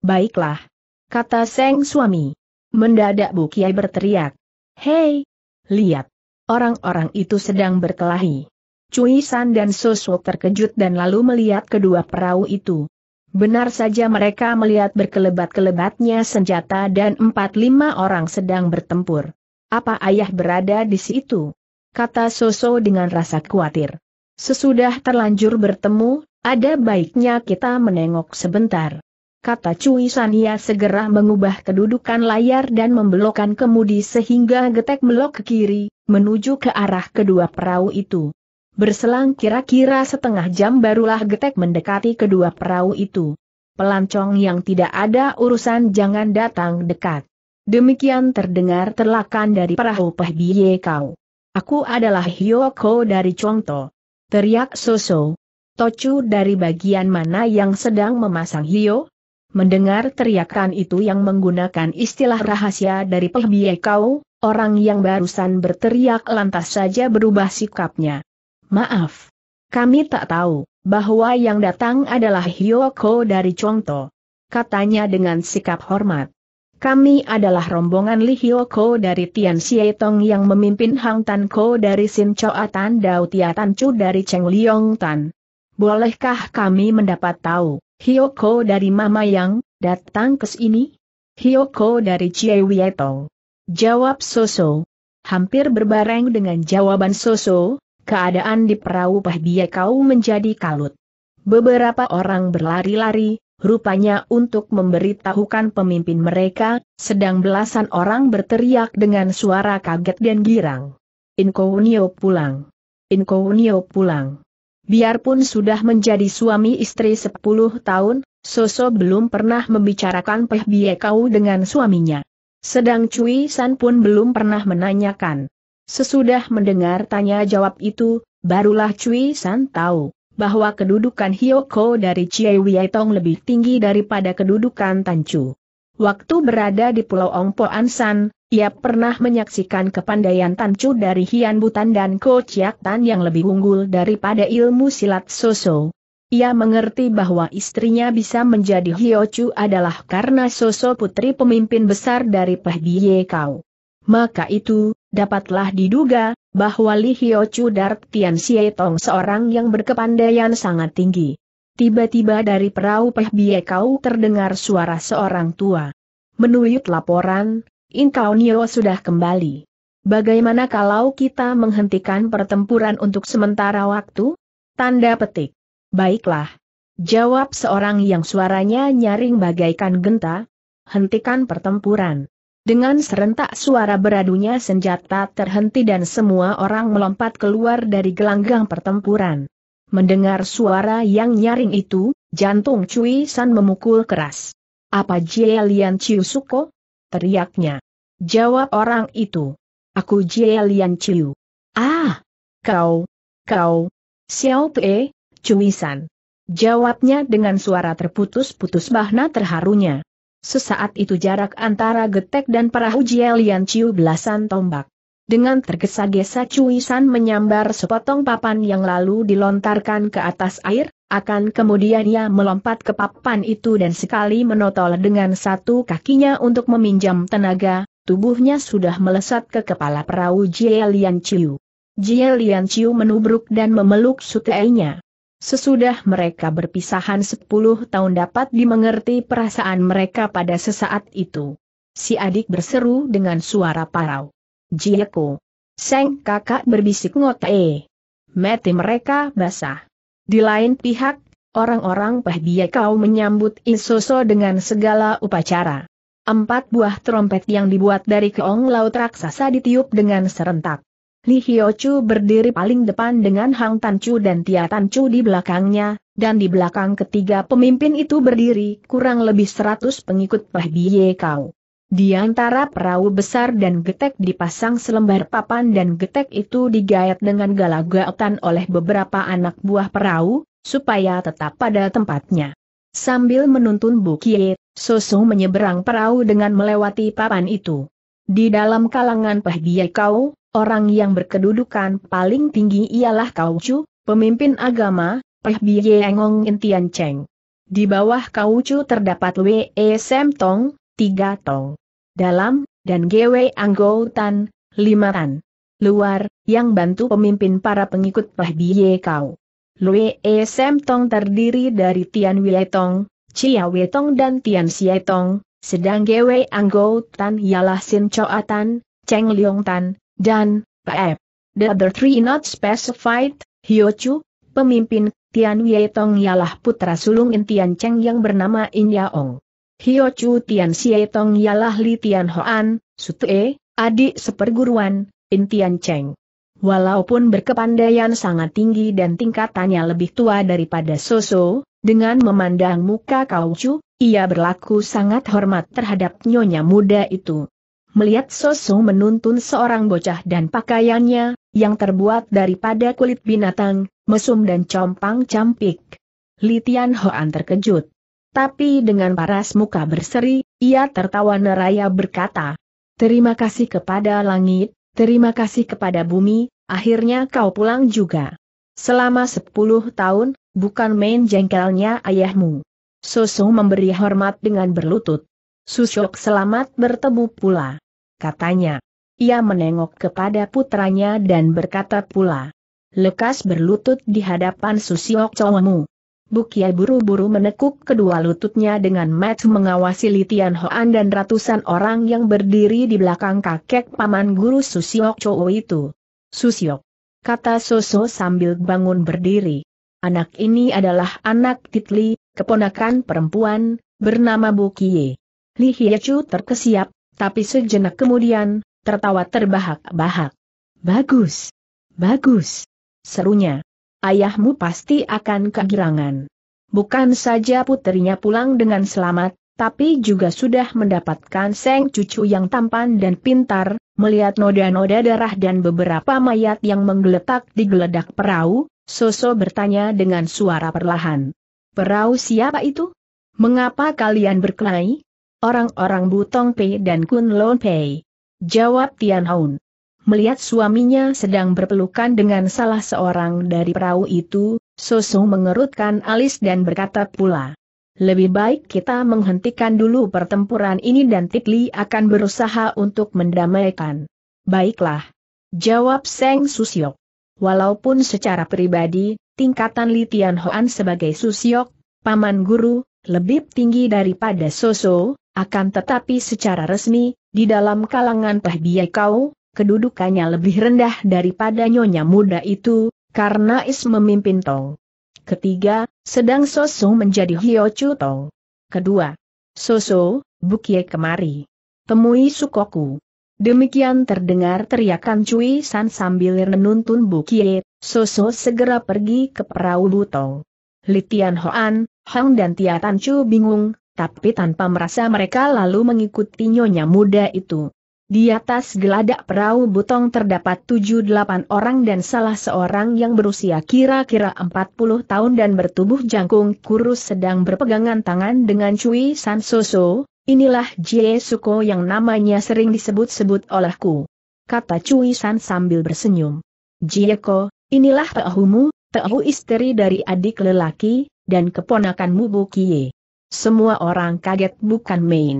Baiklah. Kata Seng suami. Mendadak Kie berteriak. Hei! Lihat! Orang-orang itu sedang berkelahi. Cui San dan Sosu terkejut dan lalu melihat kedua perahu itu. Benar saja mereka melihat berkelebat-kelebatnya senjata dan empat lima orang sedang bertempur. Apa ayah berada di situ? Kata Soso dengan rasa khawatir. Sesudah terlanjur bertemu, ada baiknya kita menengok sebentar. Kata Cui San ia segera mengubah kedudukan layar dan membelokkan kemudi sehingga getek melok ke kiri, menuju ke arah kedua perahu itu. Berselang kira-kira setengah jam barulah getek mendekati kedua perahu itu. Pelancong yang tidak ada urusan jangan datang dekat. Demikian terdengar terlakan dari perahu Pehbiye Kau. Aku adalah Hyoko dari Chongto. Teriak Soso. Tocu dari bagian mana yang sedang memasang Hyo? Mendengar teriakan itu yang menggunakan istilah rahasia dari Pehbiye Kau, orang yang barusan berteriak lantas saja berubah sikapnya. Maaf. Kami tak tahu bahwa yang datang adalah Hyoko dari Chongto. Katanya dengan sikap hormat. Kami adalah rombongan Li Hyoko dari Tian Xietong yang memimpin Hang Tan Ko dari Sin Choa Tan Dao Tia Tan Chu dari Cheng Liong Tan. Bolehkah kami mendapat tahu, Hyoko dari Mama Yang, datang ke sini? Hyoko dari Chie Wietong. Jawab Soso. Hampir berbareng dengan jawaban Soso, keadaan di perahu Pahbia kau menjadi kalut. Beberapa orang berlari-lari, rupanya untuk memberitahukan pemimpin mereka, sedang belasan orang berteriak dengan suara kaget dan girang. Inkounio pulang. Inkounio pulang. Biarpun sudah menjadi suami istri 10 tahun, Soso belum pernah membicarakan Peh kau dengan suaminya. Sedang Cui San pun belum pernah menanyakan. Sesudah mendengar tanya jawab itu, barulah Cui San tahu bahwa kedudukan Hyoko dari Chie Wietong lebih tinggi daripada kedudukan Tan Chu. Waktu berada di Pulau Ongpo Ansan, ia pernah menyaksikan kepandaian Chu dari Hian Butan dan Ko Chiak Tan yang lebih unggul daripada ilmu silat Soso. Ia mengerti bahwa istrinya bisa menjadi Hyochu adalah karena Soso putri pemimpin besar dari Peh Kau. Maka itu, Dapatlah diduga, bahwa Li Hyo Chu Dart Tian Xie Tong seorang yang berkepandaian sangat tinggi. Tiba-tiba dari perahu Peh Bie Kau terdengar suara seorang tua. Menuyut laporan, Inkau Nio sudah kembali. Bagaimana kalau kita menghentikan pertempuran untuk sementara waktu? Tanda petik. Baiklah. Jawab seorang yang suaranya nyaring bagaikan genta. Hentikan pertempuran. Dengan serentak suara beradunya senjata terhenti dan semua orang melompat keluar dari gelanggang pertempuran. Mendengar suara yang nyaring itu, jantung Cui San memukul keras. Apa Lian Chiu Suko? Teriaknya. Jawab orang itu. Aku Lian Chiu. Ah! Kau! Kau! Xiao Tue, Cui San. Jawabnya dengan suara terputus-putus bahna terharunya. Sesaat itu jarak antara getek dan perahu Jielian Chiu belasan tombak. Dengan tergesa-gesa Cui San menyambar sepotong papan yang lalu dilontarkan ke atas air, akan kemudian ia melompat ke papan itu dan sekali menotol dengan satu kakinya untuk meminjam tenaga, tubuhnya sudah melesat ke kepala perahu Jialianciu. Jialianciu Chiu menubruk dan memeluk suteinya. Sesudah mereka berpisahan sepuluh tahun dapat dimengerti perasaan mereka pada sesaat itu. Si adik berseru dengan suara parau. Jieko. Seng kakak berbisik ngote. Mati mereka basah. Di lain pihak, orang-orang dia kau menyambut Isoso dengan segala upacara. Empat buah trompet yang dibuat dari keong laut raksasa ditiup dengan serentak. Li Hyo Chu berdiri paling depan dengan Hang Tan Chu dan Tia Tan Chu di belakangnya, dan di belakang ketiga pemimpin itu berdiri kurang lebih seratus pengikut Pah Bie Kau. Di antara perahu besar dan getek dipasang selembar papan dan getek itu digayat dengan galak oleh beberapa anak buah perahu, supaya tetap pada tempatnya. Sambil menuntun bukit, Soso menyeberang perahu dengan melewati papan itu. Di dalam kalangan Pah Bie Kau, Orang yang berkedudukan paling tinggi ialah Kau Chu, pemimpin agama, Peh Biye Engong Intian Cheng. Di bawah Kau Chu terdapat We e Sem Tong, tiga Tong. Dalam, dan GW anggautan, lima Tan. Luar, yang bantu pemimpin para pengikut Peh Biye Kau. Lue e Sem Tong terdiri dari Tian Wei Tong, Chia Wei Tong dan Tian Xie Tong, sedang GW anggautan ialah Sin chao Tan, Cheng Liong Tan, dan PF. The other three not specified, Hyo Chu, pemimpin, Tian Wei Tong ialah putra sulung In Tian Cheng yang bernama In Yaong. Hyo Chu Tian Xie Tong ialah Li Tian Hoan, E, adik seperguruan, In Tian Cheng. Walaupun berkepandaian sangat tinggi dan tingkatannya lebih tua daripada Soso, dengan memandang muka Kau Chu, ia berlaku sangat hormat terhadap nyonya muda itu melihat Soso menuntun seorang bocah dan pakaiannya, yang terbuat daripada kulit binatang, mesum dan compang campik. Litian Hoan terkejut. Tapi dengan paras muka berseri, ia tertawa neraya berkata, Terima kasih kepada langit, terima kasih kepada bumi, akhirnya kau pulang juga. Selama sepuluh tahun, bukan main jengkelnya ayahmu. Soso memberi hormat dengan berlutut. Susok selamat bertemu pula. Katanya. Ia menengok kepada putranya dan berkata pula. Lekas berlutut di hadapan Susiok Chongmu. Bukia buru-buru menekuk kedua lututnya dengan mat mengawasi Litian Hoan dan ratusan orang yang berdiri di belakang kakek paman guru Susiok cowok itu. Susiok, kata Soso sambil bangun berdiri. Anak ini adalah anak Titli, keponakan perempuan, bernama Bukie. Li Hiechu terkesiap, tapi sejenak kemudian, tertawa terbahak-bahak. Bagus! Bagus! Serunya. Ayahmu pasti akan kegirangan. Bukan saja putrinya pulang dengan selamat, tapi juga sudah mendapatkan seng cucu yang tampan dan pintar, melihat noda-noda darah dan beberapa mayat yang menggeletak di geledak perahu, Soso bertanya dengan suara perlahan. Perahu siapa itu? Mengapa kalian berkelahi? Orang-orang Butong Pei dan Kun Lon Pei. Jawab Tian Haun. Melihat suaminya sedang berpelukan dengan salah seorang dari perahu itu, Sosung mengerutkan alis dan berkata pula. Lebih baik kita menghentikan dulu pertempuran ini dan Titli akan berusaha untuk mendamaikan. Baiklah. Jawab Seng Susiok. Walaupun secara pribadi, tingkatan Li Tian sebagai Susiok, paman guru, lebih tinggi daripada Soso, akan tetapi secara resmi, di dalam kalangan pahbiya kau, kedudukannya lebih rendah daripada nyonya muda itu, karena Is memimpin Tong. Ketiga, sedang Soso menjadi Hyochu Tong. Kedua, Soso, Bukie kemari. Temui Sukoku. Demikian terdengar teriakan Cui San sambil menuntun Bukie, Soso segera pergi ke perahu Butong. Litian Hoan, Hang dan tia Chu bingung, tapi tanpa merasa mereka lalu mengikuti nyonya muda itu. Di atas geladak perahu butong terdapat tujuh delapan orang dan salah seorang yang berusia kira-kira empat puluh tahun dan bertubuh jangkung kurus sedang berpegangan tangan dengan Cui San Soso, inilah Jie Suko yang namanya sering disebut-sebut olehku. Kata Cui San sambil bersenyum. Jieko, inilah teahumu, teahu istri dari adik lelaki, dan keponakanmu Bukie. Semua orang kaget bukan main.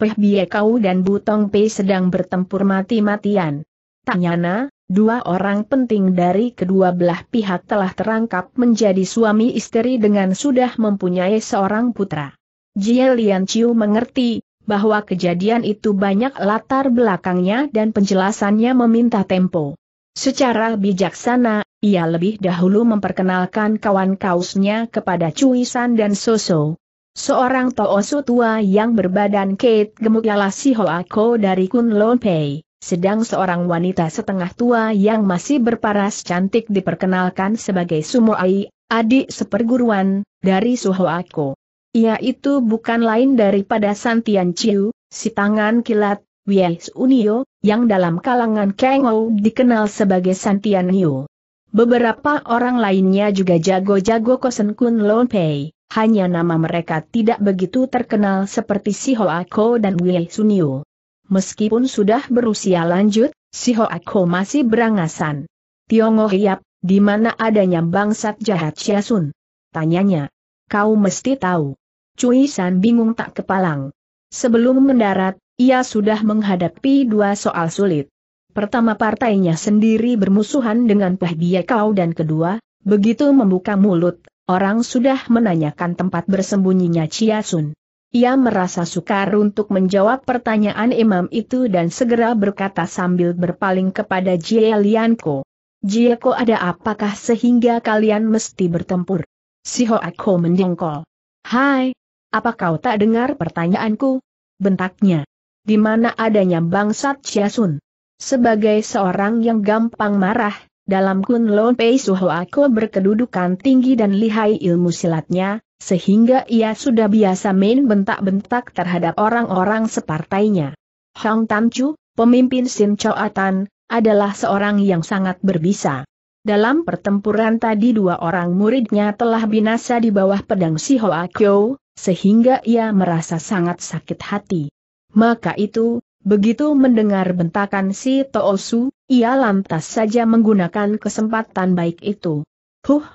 Peh Bie Kau dan Butong Pei sedang bertempur mati-matian. Tanyana, dua orang penting dari kedua belah pihak telah terangkap menjadi suami istri dengan sudah mempunyai seorang putra. Jie Lian Chiu mengerti, bahwa kejadian itu banyak latar belakangnya dan penjelasannya meminta tempo. Secara bijaksana, ia lebih dahulu memperkenalkan kawan kausnya kepada Cui San dan Soso. Seorang Toosu tua yang berbadan Kate gemuk ialah si Hoako dari Kunlon Pei, sedang seorang wanita setengah tua yang masih berparas cantik diperkenalkan sebagai Sumoai, adik seperguruan, dari Suhoako. Ia itu bukan lain daripada Santian Chiu, si tangan kilat, Wei Unio, yang dalam kalangan Kengou dikenal sebagai Santian Niu. Beberapa orang lainnya juga jago-jago Kosen Kun Lon Pei hanya nama mereka tidak begitu terkenal seperti si Ako dan Wei Sunio. Meskipun sudah berusia lanjut, si Ako masih berangasan. Tiongho Hiap, di mana adanya bangsat jahat Syasun? Tanyanya. Kau mesti tahu. Cui San bingung tak kepalang. Sebelum mendarat, ia sudah menghadapi dua soal sulit. Pertama partainya sendiri bermusuhan dengan Peh Kau dan kedua, begitu membuka mulut, orang sudah menanyakan tempat bersembunyinya Chia Sun. Ia merasa sukar untuk menjawab pertanyaan imam itu dan segera berkata sambil berpaling kepada Jie Lianko. Jie Ko ada apakah sehingga kalian mesti bertempur? Si Ho Ako mendengkol. Hai, apa kau tak dengar pertanyaanku? Bentaknya. Di mana adanya bangsat Chia Sun? Sebagai seorang yang gampang marah, dalam Kun Kunlun Pei Suhoako berkedudukan tinggi dan lihai ilmu silatnya, sehingga ia sudah biasa main bentak-bentak terhadap orang-orang separtainya. Hong Tan Chu, pemimpin Sin Choatan, adalah seorang yang sangat berbisa. Dalam pertempuran tadi dua orang muridnya telah binasa di bawah pedang si Hoa Kyo, sehingga ia merasa sangat sakit hati. Maka itu, begitu mendengar bentakan si Toosu, ia lantas saja menggunakan kesempatan baik itu. Huh,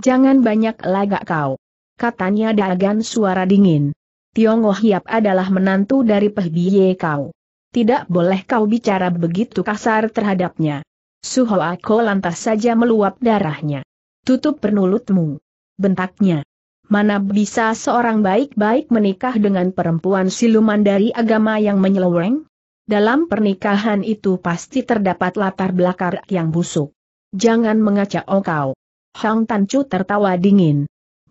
jangan banyak lagak kau. Katanya dagan suara dingin. Tiong oh Hiap adalah menantu dari pehbiye kau. Tidak boleh kau bicara begitu kasar terhadapnya. Suho Ako lantas saja meluap darahnya. Tutup penulutmu. Bentaknya. Mana bisa seorang baik-baik menikah dengan perempuan siluman dari agama yang menyeleweng? dalam pernikahan itu pasti terdapat latar belakang yang busuk. Jangan mengacau oh kau. Hang Tan Chu tertawa dingin.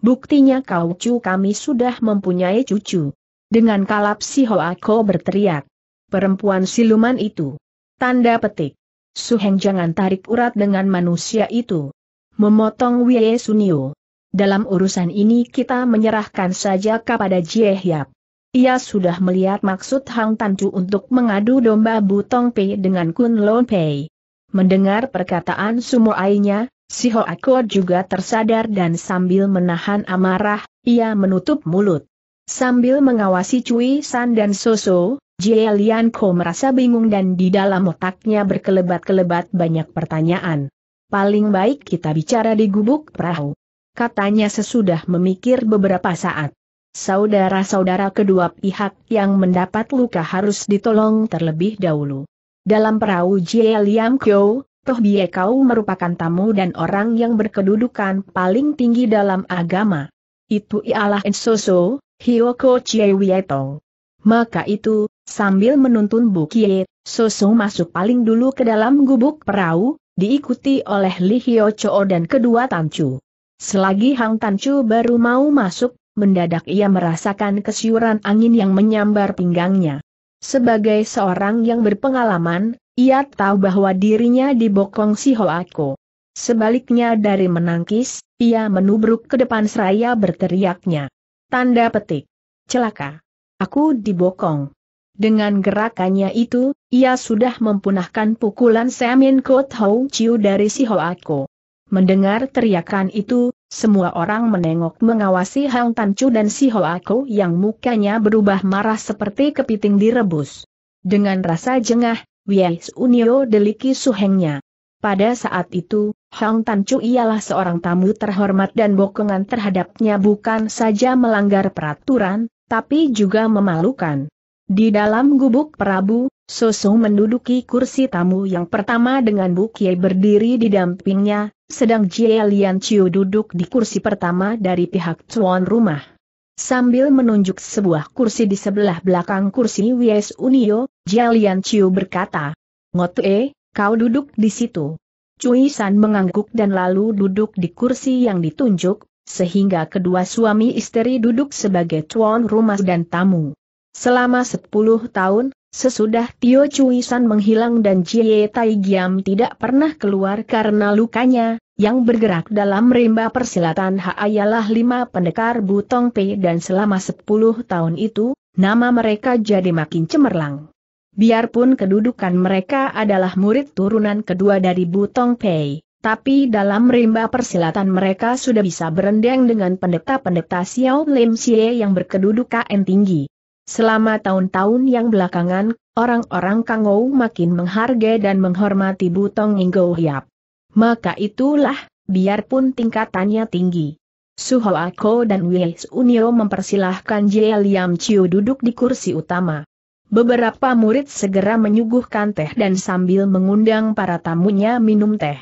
Buktinya kau cu kami sudah mempunyai cucu. Dengan kalap si Hoa berteriak. Perempuan siluman itu. Tanda petik. Su Heng jangan tarik urat dengan manusia itu. Memotong Wei Sunio. Dalam urusan ini kita menyerahkan saja kepada Jie Hiap. Ia sudah melihat maksud Hang Chu untuk mengadu domba Butong Pei dengan Kun Lon Pei. Mendengar perkataan sumo Ainya, si Ho Ako juga tersadar dan sambil menahan amarah, ia menutup mulut. Sambil mengawasi Cui San dan Soso, Jie Lian Ko merasa bingung dan di dalam otaknya berkelebat-kelebat banyak pertanyaan. Paling baik kita bicara di gubuk perahu. Katanya sesudah memikir beberapa saat. Saudara-saudara kedua pihak yang mendapat luka harus ditolong terlebih dahulu. Dalam perahu Jie Liang Kyo, Toh Bie Kau merupakan tamu dan orang yang berkedudukan paling tinggi dalam agama. Itu ialah Ensoso, Hyoko Chie Wieto. Maka itu, sambil menuntun Bukie, Soso masuk paling dulu ke dalam gubuk perahu, diikuti oleh Li Hyo Cho dan kedua Tancu. Selagi Hang Tancu baru mau masuk, mendadak ia merasakan kesiuran angin yang menyambar pinggangnya. Sebagai seorang yang berpengalaman, ia tahu bahwa dirinya dibokong si Hoako. Sebaliknya dari menangkis, ia menubruk ke depan seraya berteriaknya. Tanda petik. Celaka. Aku dibokong. Dengan gerakannya itu, ia sudah mempunahkan pukulan Semin Kot Hou Chiu dari si Hoako. Mendengar teriakan itu, semua orang menengok mengawasi Hang Tan Chu dan si Hoako yang mukanya berubah marah seperti kepiting direbus. Dengan rasa jengah, Wei Unio deliki suhengnya. Pada saat itu, Hang Tan Chu ialah seorang tamu terhormat dan bokongan terhadapnya bukan saja melanggar peraturan, tapi juga memalukan. Di dalam gubuk Prabu, Soso menduduki kursi tamu yang pertama dengan Bukie berdiri di dampingnya, sedang Jie Lian Chiu duduk di kursi pertama dari pihak tuan rumah. Sambil menunjuk sebuah kursi di sebelah belakang kursi Wies Unio, Jie Lian Chiu berkata, Ngotue, kau duduk di situ. Cui San mengangguk dan lalu duduk di kursi yang ditunjuk, sehingga kedua suami istri duduk sebagai tuan rumah dan tamu. Selama 10 tahun, sesudah Tio Cuisan menghilang dan Jie Tai Giam tidak pernah keluar karena lukanya, yang bergerak dalam rimba persilatan hak ialah lima pendekar Butong Pei dan selama 10 tahun itu, nama mereka jadi makin cemerlang. Biarpun kedudukan mereka adalah murid turunan kedua dari Butong Pei, tapi dalam rimba persilatan mereka sudah bisa berendang dengan pendeta-pendeta Xiao Lim Xie yang berkedudukan tinggi. Selama tahun-tahun yang belakangan, orang-orang Kangou makin menghargai dan menghormati Butong Inggo Hiap. Maka itulah, biarpun tingkatannya tinggi. Suho Ako dan Wilis Unio mempersilahkan Jie Liam Chiu duduk di kursi utama. Beberapa murid segera menyuguhkan teh dan sambil mengundang para tamunya minum teh.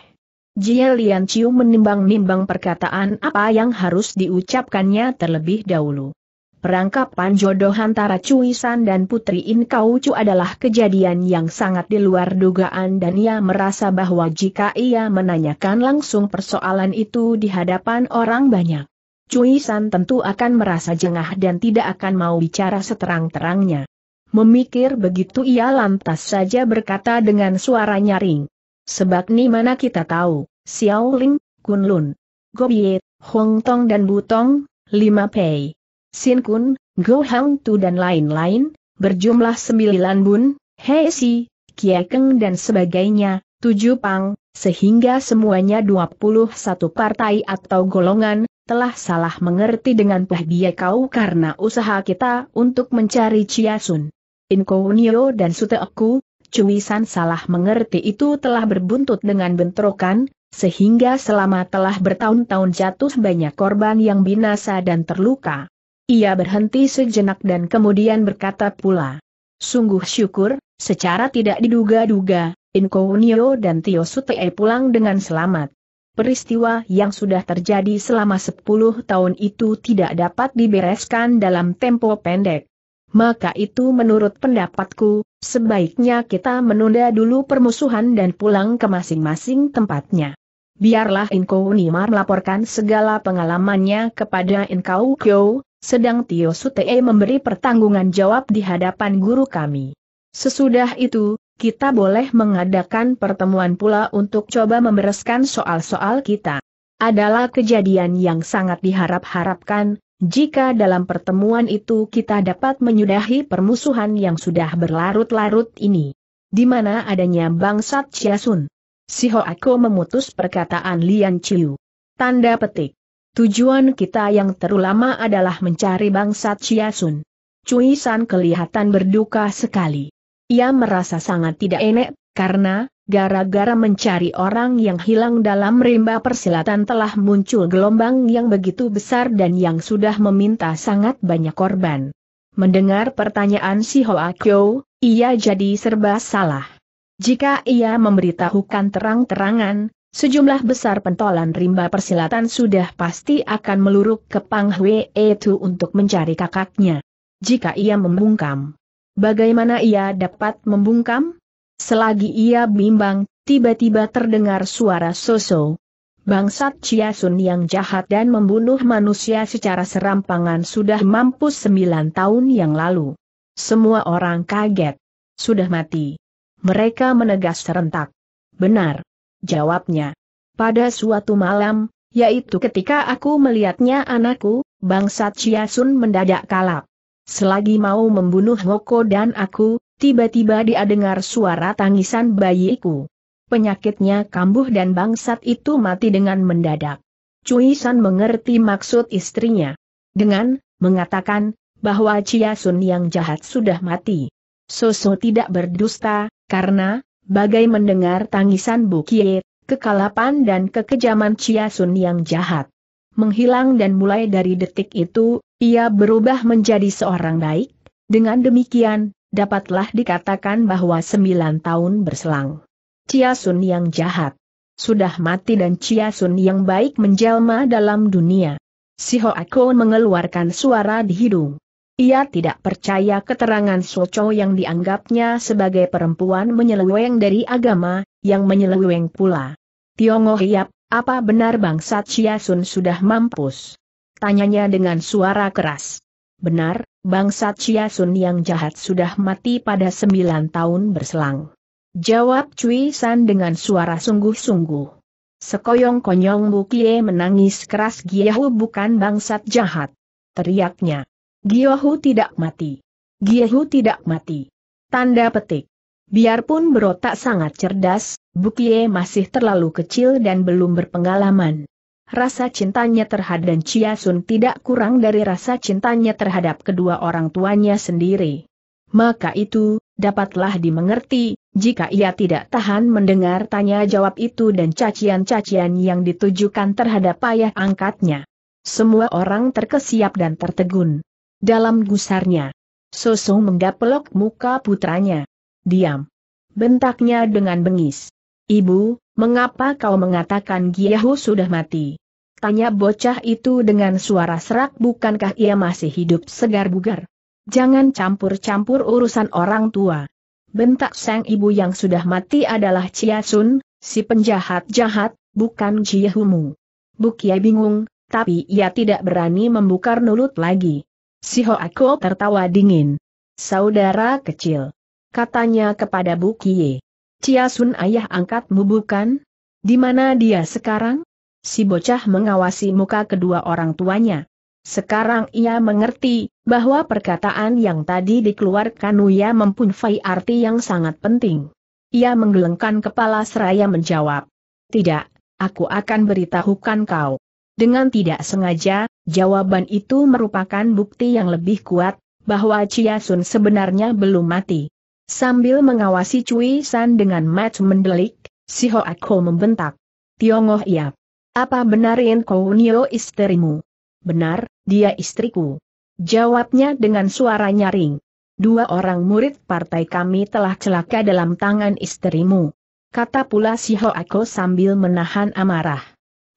Jie Liam Chiu menimbang-nimbang perkataan apa yang harus diucapkannya terlebih dahulu. Perangkapan jodoh antara Cuisan dan Putri cu adalah kejadian yang sangat di luar dugaan dan ia merasa bahwa jika ia menanyakan langsung persoalan itu di hadapan orang banyak, Cuisan tentu akan merasa jengah dan tidak akan mau bicara seterang-terangnya. Memikir begitu ia lantas saja berkata dengan suara nyaring. Sebab ni mana kita tahu, Xiao Ling, Kunlun, Gobiet, Hong Tong dan Butong, Lima Pei. Sin Kun, Go Hang Tu dan lain-lain, berjumlah sembilan bun, Hei Si, Kie Keng dan sebagainya, tujuh pang, sehingga semuanya dua puluh satu partai atau golongan, telah salah mengerti dengan Pah Kau karena usaha kita untuk mencari Chia Sun. Inkounio dan Suteoku, Cuisan salah mengerti itu telah berbuntut dengan bentrokan, sehingga selama telah bertahun-tahun jatuh banyak korban yang binasa dan terluka. Ia berhenti sejenak dan kemudian berkata pula. Sungguh syukur, secara tidak diduga-duga, Inko Inkounio dan Tio Sutee pulang dengan selamat. Peristiwa yang sudah terjadi selama 10 tahun itu tidak dapat dibereskan dalam tempo pendek. Maka itu menurut pendapatku, sebaiknya kita menunda dulu permusuhan dan pulang ke masing-masing tempatnya. Biarlah Inko Unimar melaporkan segala pengalamannya kepada Inko Kyo, sedang Tio Sutee memberi pertanggungan jawab di hadapan guru kami. Sesudah itu, kita boleh mengadakan pertemuan pula untuk coba membereskan soal-soal kita. Adalah kejadian yang sangat diharap-harapkan, jika dalam pertemuan itu kita dapat menyudahi permusuhan yang sudah berlarut-larut ini. Di mana adanya bangsat Chiasun. Si Ho Ako memutus perkataan Lian Chiu. Tanda petik. Tujuan kita yang terulama adalah mencari bangsa Chiasun. Cui San kelihatan berduka sekali. Ia merasa sangat tidak enak, karena, gara-gara mencari orang yang hilang dalam rimba persilatan telah muncul gelombang yang begitu besar dan yang sudah meminta sangat banyak korban. Mendengar pertanyaan si Hoa Kyo, ia jadi serba salah. Jika ia memberitahukan terang-terangan, Sejumlah besar pentolan rimba persilatan sudah pasti akan meluruk ke Pang Hwe itu untuk mencari kakaknya. Jika ia membungkam, bagaimana ia dapat membungkam? Selagi ia bimbang, tiba-tiba terdengar suara Soso. Bangsat Chia Sun yang jahat dan membunuh manusia secara serampangan sudah mampus sembilan tahun yang lalu. Semua orang kaget. Sudah mati. Mereka menegas serentak. Benar. Jawabnya. Pada suatu malam, yaitu ketika aku melihatnya anakku, bangsa Sun mendadak kalap. Selagi mau membunuh Hoko dan aku, tiba-tiba dia dengar suara tangisan bayiku. Penyakitnya kambuh dan bangsat itu mati dengan mendadak. Cui San mengerti maksud istrinya. Dengan, mengatakan, bahwa Sun yang jahat sudah mati. Soso tidak berdusta, karena, Bagai mendengar tangisan Bu kekalapan dan kekejaman Chia Sun yang jahat. Menghilang dan mulai dari detik itu, ia berubah menjadi seorang baik, dengan demikian, dapatlah dikatakan bahwa sembilan tahun berselang. Chia Sun yang jahat sudah mati dan Chia Sun yang baik menjelma dalam dunia. Si Hoa mengeluarkan suara di hidung. Ia tidak percaya keterangan Soco yang dianggapnya sebagai perempuan menyeleweng dari agama, yang menyeleweng pula. Tiongho hiap, apa benar bangsa Chia Sun sudah mampus? Tanyanya dengan suara keras. Benar, bangsa Chia Sun yang jahat sudah mati pada sembilan tahun berselang. Jawab Cui San dengan suara sungguh-sungguh. Sekoyong konyong Bukie menangis keras Giyahu bukan bangsat jahat. Teriaknya. Giohu tidak mati. Giohu tidak mati. Tanda petik. Biarpun berotak sangat cerdas, Bukie masih terlalu kecil dan belum berpengalaman. Rasa cintanya terhadap Chia Sun tidak kurang dari rasa cintanya terhadap kedua orang tuanya sendiri. Maka itu, dapatlah dimengerti, jika ia tidak tahan mendengar tanya jawab itu dan cacian-cacian yang ditujukan terhadap ayah angkatnya. Semua orang terkesiap dan tertegun. Dalam gusarnya. Soso menggapelok muka putranya. Diam. Bentaknya dengan bengis. Ibu, mengapa kau mengatakan Giyahu sudah mati? Tanya bocah itu dengan suara serak bukankah ia masih hidup segar bugar? Jangan campur-campur urusan orang tua. Bentak sang ibu yang sudah mati adalah Chia Sun, si penjahat jahat, bukan Jiahumu. Bukia bingung, tapi ia tidak berani membuka nulut lagi. Si Hoako tertawa dingin. Saudara kecil. Katanya kepada Bu Kie. Cia Sun ayah angkatmu bukan? Di mana dia sekarang? Si bocah mengawasi muka kedua orang tuanya. Sekarang ia mengerti, bahwa perkataan yang tadi dikeluarkan Uya mempunyai arti yang sangat penting. Ia menggelengkan kepala seraya menjawab. Tidak, aku akan beritahukan kau. Dengan tidak sengaja, jawaban itu merupakan bukti yang lebih kuat, bahwa Chia Sun sebenarnya belum mati. Sambil mengawasi Cui San dengan match mendelik, si Ho membentak. "Tiongoh Iap. Apa benarin Yen Kounio istrimu? Benar, dia istriku. Jawabnya dengan suara nyaring. Dua orang murid partai kami telah celaka dalam tangan istrimu. Kata pula si Ho sambil menahan amarah.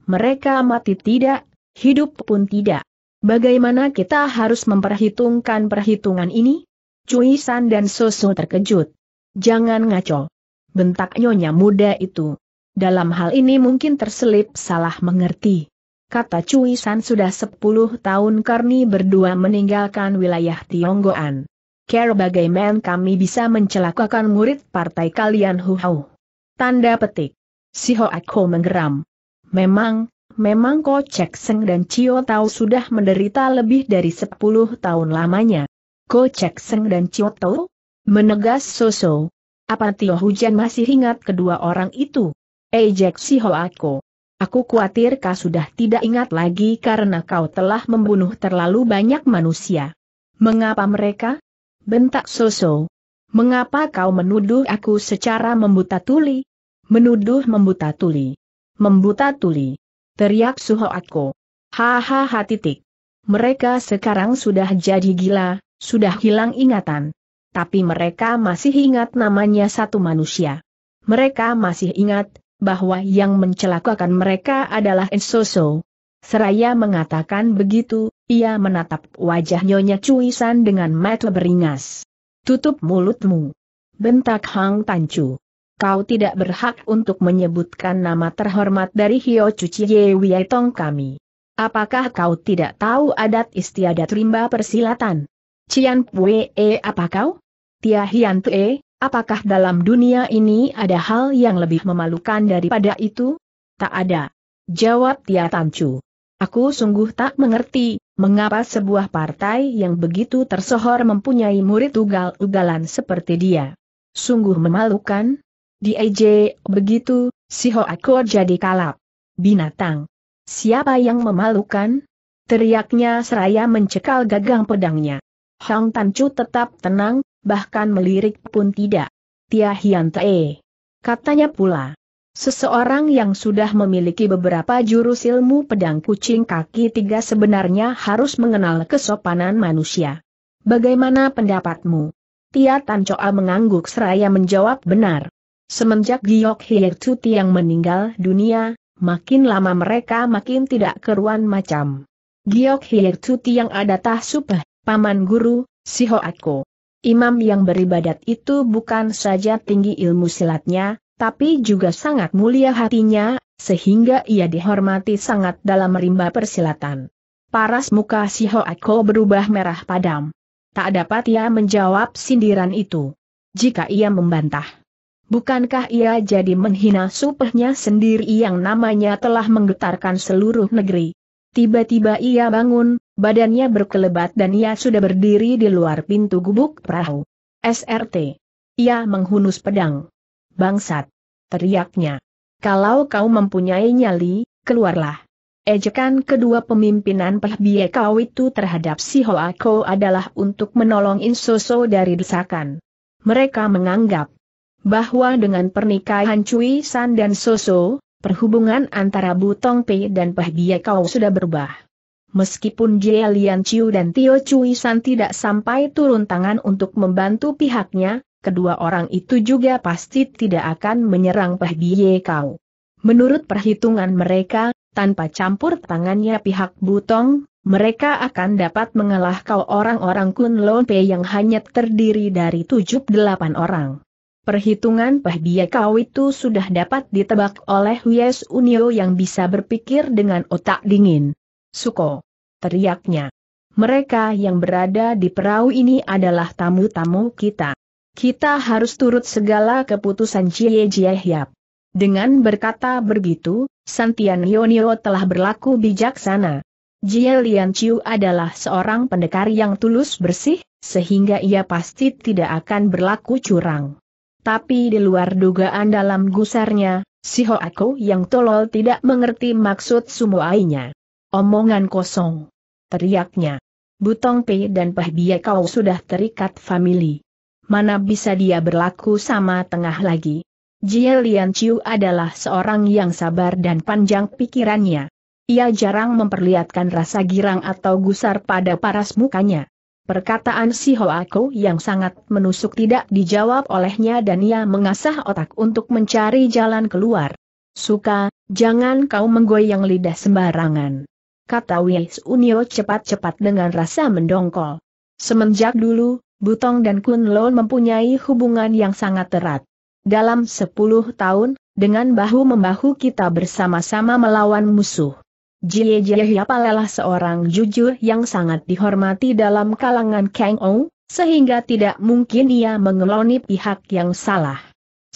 Mereka mati tidak, hidup pun tidak. Bagaimana kita harus memperhitungkan perhitungan ini? Cui San dan Soso terkejut. Jangan ngaco. Bentak nyonya muda itu. Dalam hal ini mungkin terselip salah mengerti. Kata Cui San sudah 10 tahun Karni berdua meninggalkan wilayah Tionggoan. Care bagaimana kami bisa mencelakakan murid partai kalian Huhau. Tanda petik. Si Ho Ako menggeram. Memang, memang Ko Chek Seng dan Cio Tau sudah menderita lebih dari 10 tahun lamanya. Ko Chek Seng dan Cio Tau? Menegas Soso. Apa Tio Hujan masih ingat kedua orang itu? Ejek eh, si Hoako. Aku khawatir kau sudah tidak ingat lagi karena kau telah membunuh terlalu banyak manusia. Mengapa mereka? Bentak Soso. Mengapa kau menuduh aku secara membuta tuli? Menuduh membuta tuli. Membuta tuli. Teriak Suho Ako. Hahaha titik. Mereka sekarang sudah jadi gila, sudah hilang ingatan. Tapi mereka masih ingat namanya satu manusia. Mereka masih ingat, bahwa yang mencelakakan mereka adalah Ensoso. Seraya mengatakan begitu, ia menatap wajah Nyonya Cuisan dengan mata beringas. Tutup mulutmu. Bentak Hang Tancu. Kau tidak berhak untuk menyebutkan nama terhormat dari Hio Cuci Ye Tong kami. Apakah kau tidak tahu adat istiadat rimba persilatan? Cian Pue E apa kau? Tia Hian Tue, apakah dalam dunia ini ada hal yang lebih memalukan daripada itu? Tak ada. Jawab Tia Tancu. Aku sungguh tak mengerti, mengapa sebuah partai yang begitu tersohor mempunyai murid ugal-ugalan seperti dia. Sungguh memalukan, di EJ, begitu, si Hoako jadi kalap. Binatang. Siapa yang memalukan? Teriaknya seraya mencekal gagang pedangnya. Hang Tancu tetap tenang, bahkan melirik pun tidak. Tia Hian Tae. Katanya pula. Seseorang yang sudah memiliki beberapa jurus ilmu pedang kucing kaki tiga sebenarnya harus mengenal kesopanan manusia. Bagaimana pendapatmu? Tia Tancoa mengangguk seraya menjawab benar. Semenjak Giok Hirtu yang meninggal dunia, makin lama mereka makin tidak keruan macam. Giok Hirtu yang ada tah supah, paman guru, si Hoako. Imam yang beribadat itu bukan saja tinggi ilmu silatnya, tapi juga sangat mulia hatinya, sehingga ia dihormati sangat dalam rimba persilatan. Paras muka si Hoako berubah merah padam. Tak dapat ia menjawab sindiran itu. Jika ia membantah, Bukankah ia jadi menghina supehnya sendiri yang namanya telah menggetarkan seluruh negeri? Tiba-tiba ia bangun, badannya berkelebat dan ia sudah berdiri di luar pintu gubuk perahu. SRT. Ia menghunus pedang. Bangsat. Teriaknya. Kalau kau mempunyai nyali, keluarlah. Ejekan kedua pemimpinan Pehbie Kau itu terhadap si Hoako adalah untuk menolong Insoso dari desakan. Mereka menganggap bahwa dengan pernikahan Cui San dan Soso, perhubungan antara Butong Pei dan Peh Kau sudah berubah. Meskipun Jie Lian Chiu dan Tio Cui San tidak sampai turun tangan untuk membantu pihaknya, kedua orang itu juga pasti tidak akan menyerang Peh Kau. Menurut perhitungan mereka, tanpa campur tangannya pihak Butong, mereka akan dapat mengalahkan orang-orang Kunlun Pei yang hanya terdiri dari delapan orang. Perhitungan Peh Kau itu sudah dapat ditebak oleh Wies Unio yang bisa berpikir dengan otak dingin. Suko! Teriaknya. Mereka yang berada di perahu ini adalah tamu-tamu kita. Kita harus turut segala keputusan Cie Jie Hiap. Dengan berkata begitu, Santian Yonio telah berlaku bijaksana. Jie Lian Chiu adalah seorang pendekar yang tulus bersih, sehingga ia pasti tidak akan berlaku curang. Tapi di luar dugaan dalam gusarnya, si aku yang tolol tidak mengerti maksud sumuainya. Omongan kosong. Teriaknya. Butong P dan Pah Bia kau sudah terikat famili. Mana bisa dia berlaku sama tengah lagi? Jie Lian Chiu adalah seorang yang sabar dan panjang pikirannya. Ia jarang memperlihatkan rasa girang atau gusar pada paras mukanya. Perkataan si Hoako yang sangat menusuk tidak dijawab olehnya dan ia mengasah otak untuk mencari jalan keluar. Suka, jangan kau menggoyang lidah sembarangan. Kata Wis Unio cepat-cepat dengan rasa mendongkol. Semenjak dulu, Butong dan Kunlun mempunyai hubungan yang sangat erat. Dalam 10 tahun, dengan bahu-membahu kita bersama-sama melawan musuh. Jie Jie Hiapalelah seorang jujur yang sangat dihormati dalam kalangan Kang Ong, sehingga tidak mungkin ia mengeloni pihak yang salah.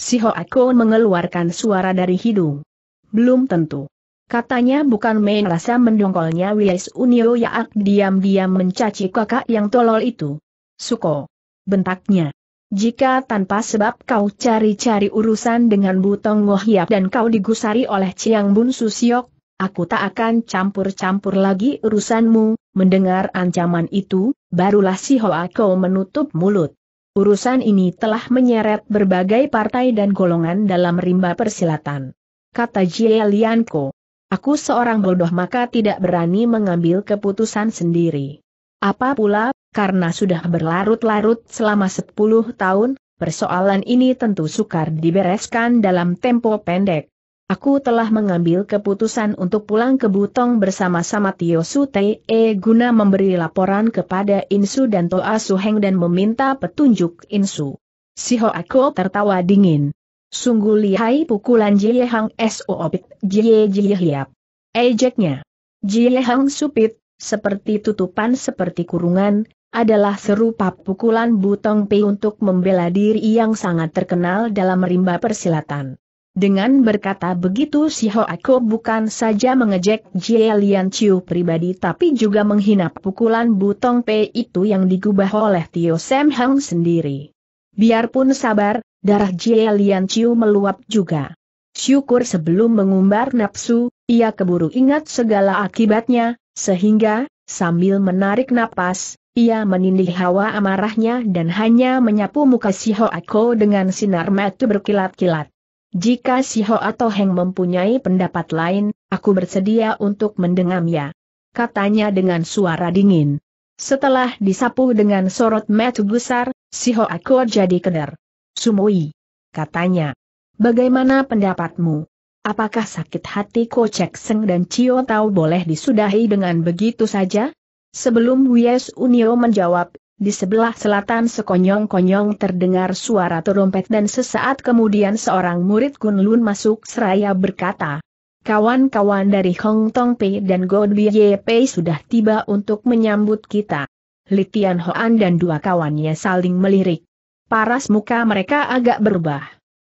Si Ho mengeluarkan suara dari hidung. Belum tentu. Katanya bukan main rasa mendongkolnya Wies Unio Yaak diam-diam mencaci kakak yang tolol itu. Suko. Bentaknya. Jika tanpa sebab kau cari-cari urusan dengan Butong Ngohiap dan kau digusari oleh Chiang Bun Susiok, aku tak akan campur-campur lagi urusanmu, mendengar ancaman itu, barulah si Hoa Kau menutup mulut. Urusan ini telah menyeret berbagai partai dan golongan dalam rimba persilatan. Kata Jie Lianko, aku seorang bodoh maka tidak berani mengambil keputusan sendiri. Apa pula, karena sudah berlarut-larut selama 10 tahun, persoalan ini tentu sukar dibereskan dalam tempo pendek. Aku telah mengambil keputusan untuk pulang ke Butong bersama-sama Tio Su e guna memberi laporan kepada Insu dan Toa Su Heng dan meminta petunjuk Insu. Si Ho Aku tertawa dingin. Sungguh lihai pukulan Jie Hang Opit Jie Jie Hiap. Ejeknya. Jie Hang Supit, seperti tutupan seperti kurungan, adalah serupa pukulan Butong Pei untuk membela diri yang sangat terkenal dalam rimba persilatan. Dengan berkata begitu si Hoako bukan saja mengejek Jie Lian Chiu pribadi tapi juga menghina pukulan Butong Pei itu yang digubah oleh Tio Sam Hang sendiri. Biarpun sabar, darah Jie Lian Chiu meluap juga. Syukur sebelum mengumbar nafsu, ia keburu ingat segala akibatnya, sehingga, sambil menarik napas, ia menindih hawa amarahnya dan hanya menyapu muka si Hoako dengan sinar mata berkilat-kilat. Jika si Ho atau Heng mempunyai pendapat lain, aku bersedia untuk mendengarnya. Katanya dengan suara dingin. Setelah disapu dengan sorot mata besar, si Ho aku jadi keder. Sumui. Katanya. Bagaimana pendapatmu? Apakah sakit hati Ko Cek Seng dan Cio Tau boleh disudahi dengan begitu saja? Sebelum Wies Unio menjawab, di sebelah selatan sekonyong-konyong terdengar suara terompet dan sesaat kemudian seorang murid Kunlun masuk seraya berkata, Kawan-kawan dari Hong Tong Pei dan Godby Ye Pei sudah tiba untuk menyambut kita. Litian Hoan dan dua kawannya saling melirik. Paras muka mereka agak berubah.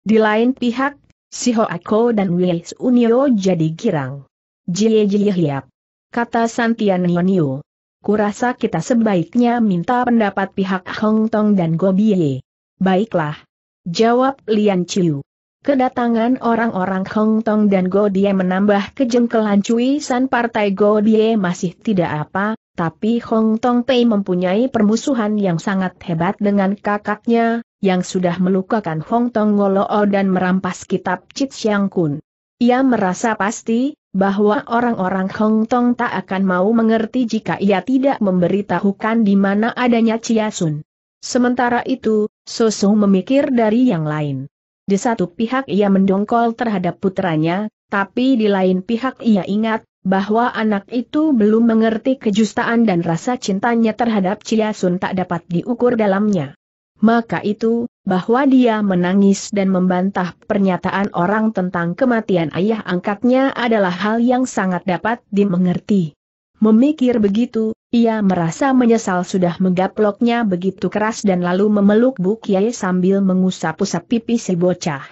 Di lain pihak, si Hoako dan Wei Unio jadi girang. Jie Jie Hiap. Kata Santian Yonio kurasa kita sebaiknya minta pendapat pihak Hong Tong dan Gobiye. Baiklah. Jawab Lian Chiu. Kedatangan orang-orang Hong Tong dan Godie menambah kejengkelan Cui San Partai Godie masih tidak apa, tapi Hong Tong Pei mempunyai permusuhan yang sangat hebat dengan kakaknya, yang sudah melukakan Hong Tong Ngolo dan merampas kitab Chit Siang Kun. Ia merasa pasti, bahwa orang-orang Hong Tong tak akan mau mengerti jika ia tidak memberitahukan di mana adanya Chia Sun. Sementara itu, Soso memikir dari yang lain. Di satu pihak ia mendongkol terhadap putranya, tapi di lain pihak ia ingat, bahwa anak itu belum mengerti kejustaan dan rasa cintanya terhadap Chia Sun tak dapat diukur dalamnya maka itu, bahwa dia menangis dan membantah pernyataan orang tentang kematian ayah angkatnya adalah hal yang sangat dapat dimengerti. Memikir begitu, ia merasa menyesal sudah menggaploknya begitu keras dan lalu memeluk Bu Kiai sambil mengusap-usap pipi si bocah.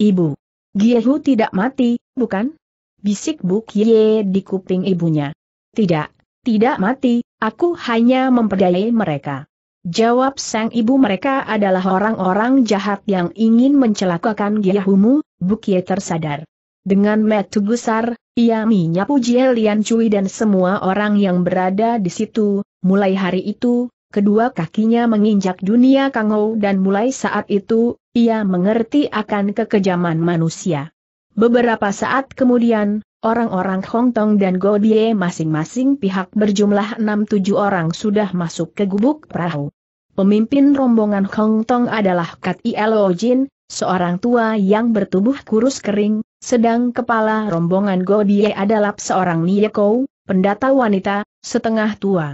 Ibu, Giehu tidak mati, bukan? Bisik Bu Kiai di kuping ibunya. Tidak, tidak mati, aku hanya memperdayai mereka. Jawab sang ibu mereka adalah orang-orang jahat yang ingin mencelakakan Giyahumu, Bukie tersadar. Dengan metu besar, ia menyapu Jie Lian Cui dan semua orang yang berada di situ, mulai hari itu, kedua kakinya menginjak dunia Kangou dan mulai saat itu, ia mengerti akan kekejaman manusia. Beberapa saat kemudian, Orang-orang Hong Tong dan Godie masing-masing pihak berjumlah 6-7 orang sudah masuk ke gubuk perahu. Pemimpin rombongan Hong Tong adalah Kat Ielo Jin, seorang tua yang bertubuh kurus kering, sedang kepala rombongan Godie adalah seorang Kou, pendata wanita, setengah tua.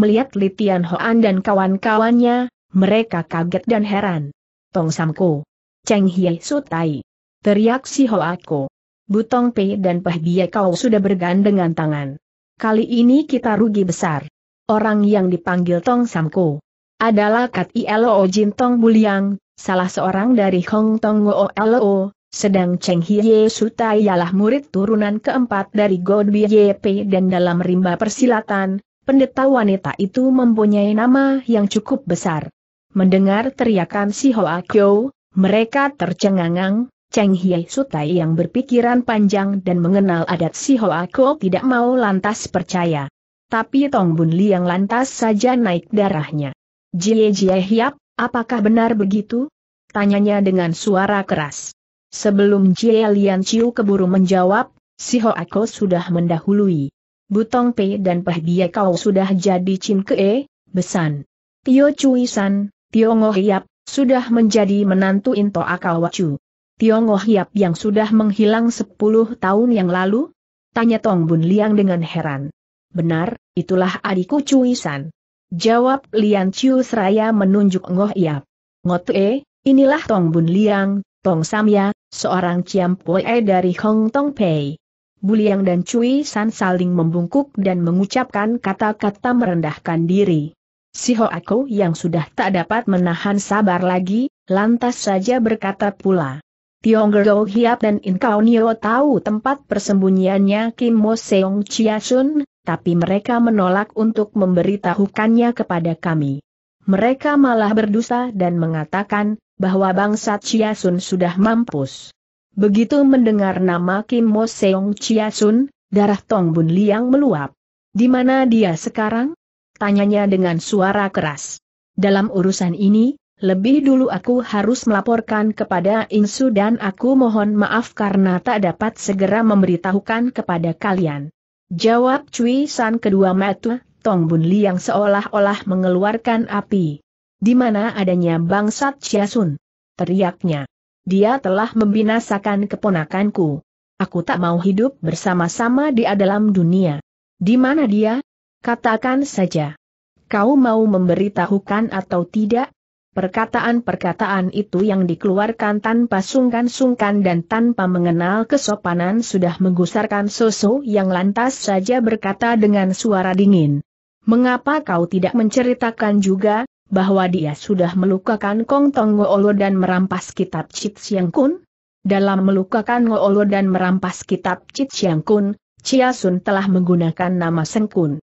Melihat Litian Hoan dan kawan-kawannya, mereka kaget dan heran. Tong Samko. Cheng Hie Sutai. Teriak si Hoako. Butong Pei dan Peh kau sudah bergandengan tangan. Kali ini kita rugi besar. Orang yang dipanggil Tong Samko adalah Kat Ilo Jin Tong Buliang, salah seorang dari Hong Tong Wo Lo, sedang Cheng Hye sutai ialah murid turunan keempat dari God Pei dan dalam rimba persilatan, pendeta wanita itu mempunyai nama yang cukup besar. Mendengar teriakan si Hoa Kyo, mereka tercengangang, Cheng Hie Sutai yang berpikiran panjang dan mengenal adat si Hoako tidak mau lantas percaya. Tapi Tong Bun Liang lantas saja naik darahnya. Jie Jie Hiap, apakah benar begitu? Tanyanya dengan suara keras. Sebelum Jie Lian Chiu keburu menjawab, si Hoako sudah mendahului. Butong Pei dan Peh Bia kau sudah jadi Chin Kee, besan. Tio Cui San, Tio Ngo Hiap, sudah menjadi menantu Into Chu. Tiong Hiap yang sudah menghilang sepuluh tahun yang lalu? Tanya Tong Bun Liang dengan heran. Benar, itulah adikku Cui San. Jawab Lian Chiu seraya menunjuk Ngoh Hiap. Ngotue, inilah Tong Bun Liang, Tong Samya, seorang Pue dari Hong Tong Pei. Liang dan Cui San saling membungkuk dan mengucapkan kata-kata merendahkan diri. Si Ho Aku yang sudah tak dapat menahan sabar lagi, lantas saja berkata pula. Tionggo Hiap dan Inkaunio tahu tempat persembunyiannya Kim Mo Seong Chia Sun, tapi mereka menolak untuk memberitahukannya kepada kami. Mereka malah berdusta dan mengatakan bahwa bangsa Chia Sun sudah mampus. Begitu mendengar nama Kim Mo Seong Chia Sun, darah Tong Bun Liang meluap. Di mana dia sekarang? Tanyanya dengan suara keras. Dalam urusan ini, lebih dulu aku harus melaporkan kepada Insu dan aku mohon maaf karena tak dapat segera memberitahukan kepada kalian. Jawab Cui San kedua metu, Tong Bun yang seolah-olah mengeluarkan api. Di mana adanya bangsat Sun? Teriaknya. Dia telah membinasakan keponakanku. Aku tak mau hidup bersama-sama di dalam dunia. Di mana dia? Katakan saja. Kau mau memberitahukan atau tidak? Perkataan-perkataan itu yang dikeluarkan tanpa sungkan-sungkan dan tanpa mengenal kesopanan sudah menggusarkan Soso yang lantas saja berkata dengan suara dingin. Mengapa kau tidak menceritakan juga, bahwa dia sudah melukakan Kong Tong Ngoolo dan merampas kitab Chit Siang Kun? Dalam melukakan Ngoolo dan merampas kitab Chit Siang Kun, Chia Sun telah menggunakan nama Seng Kun."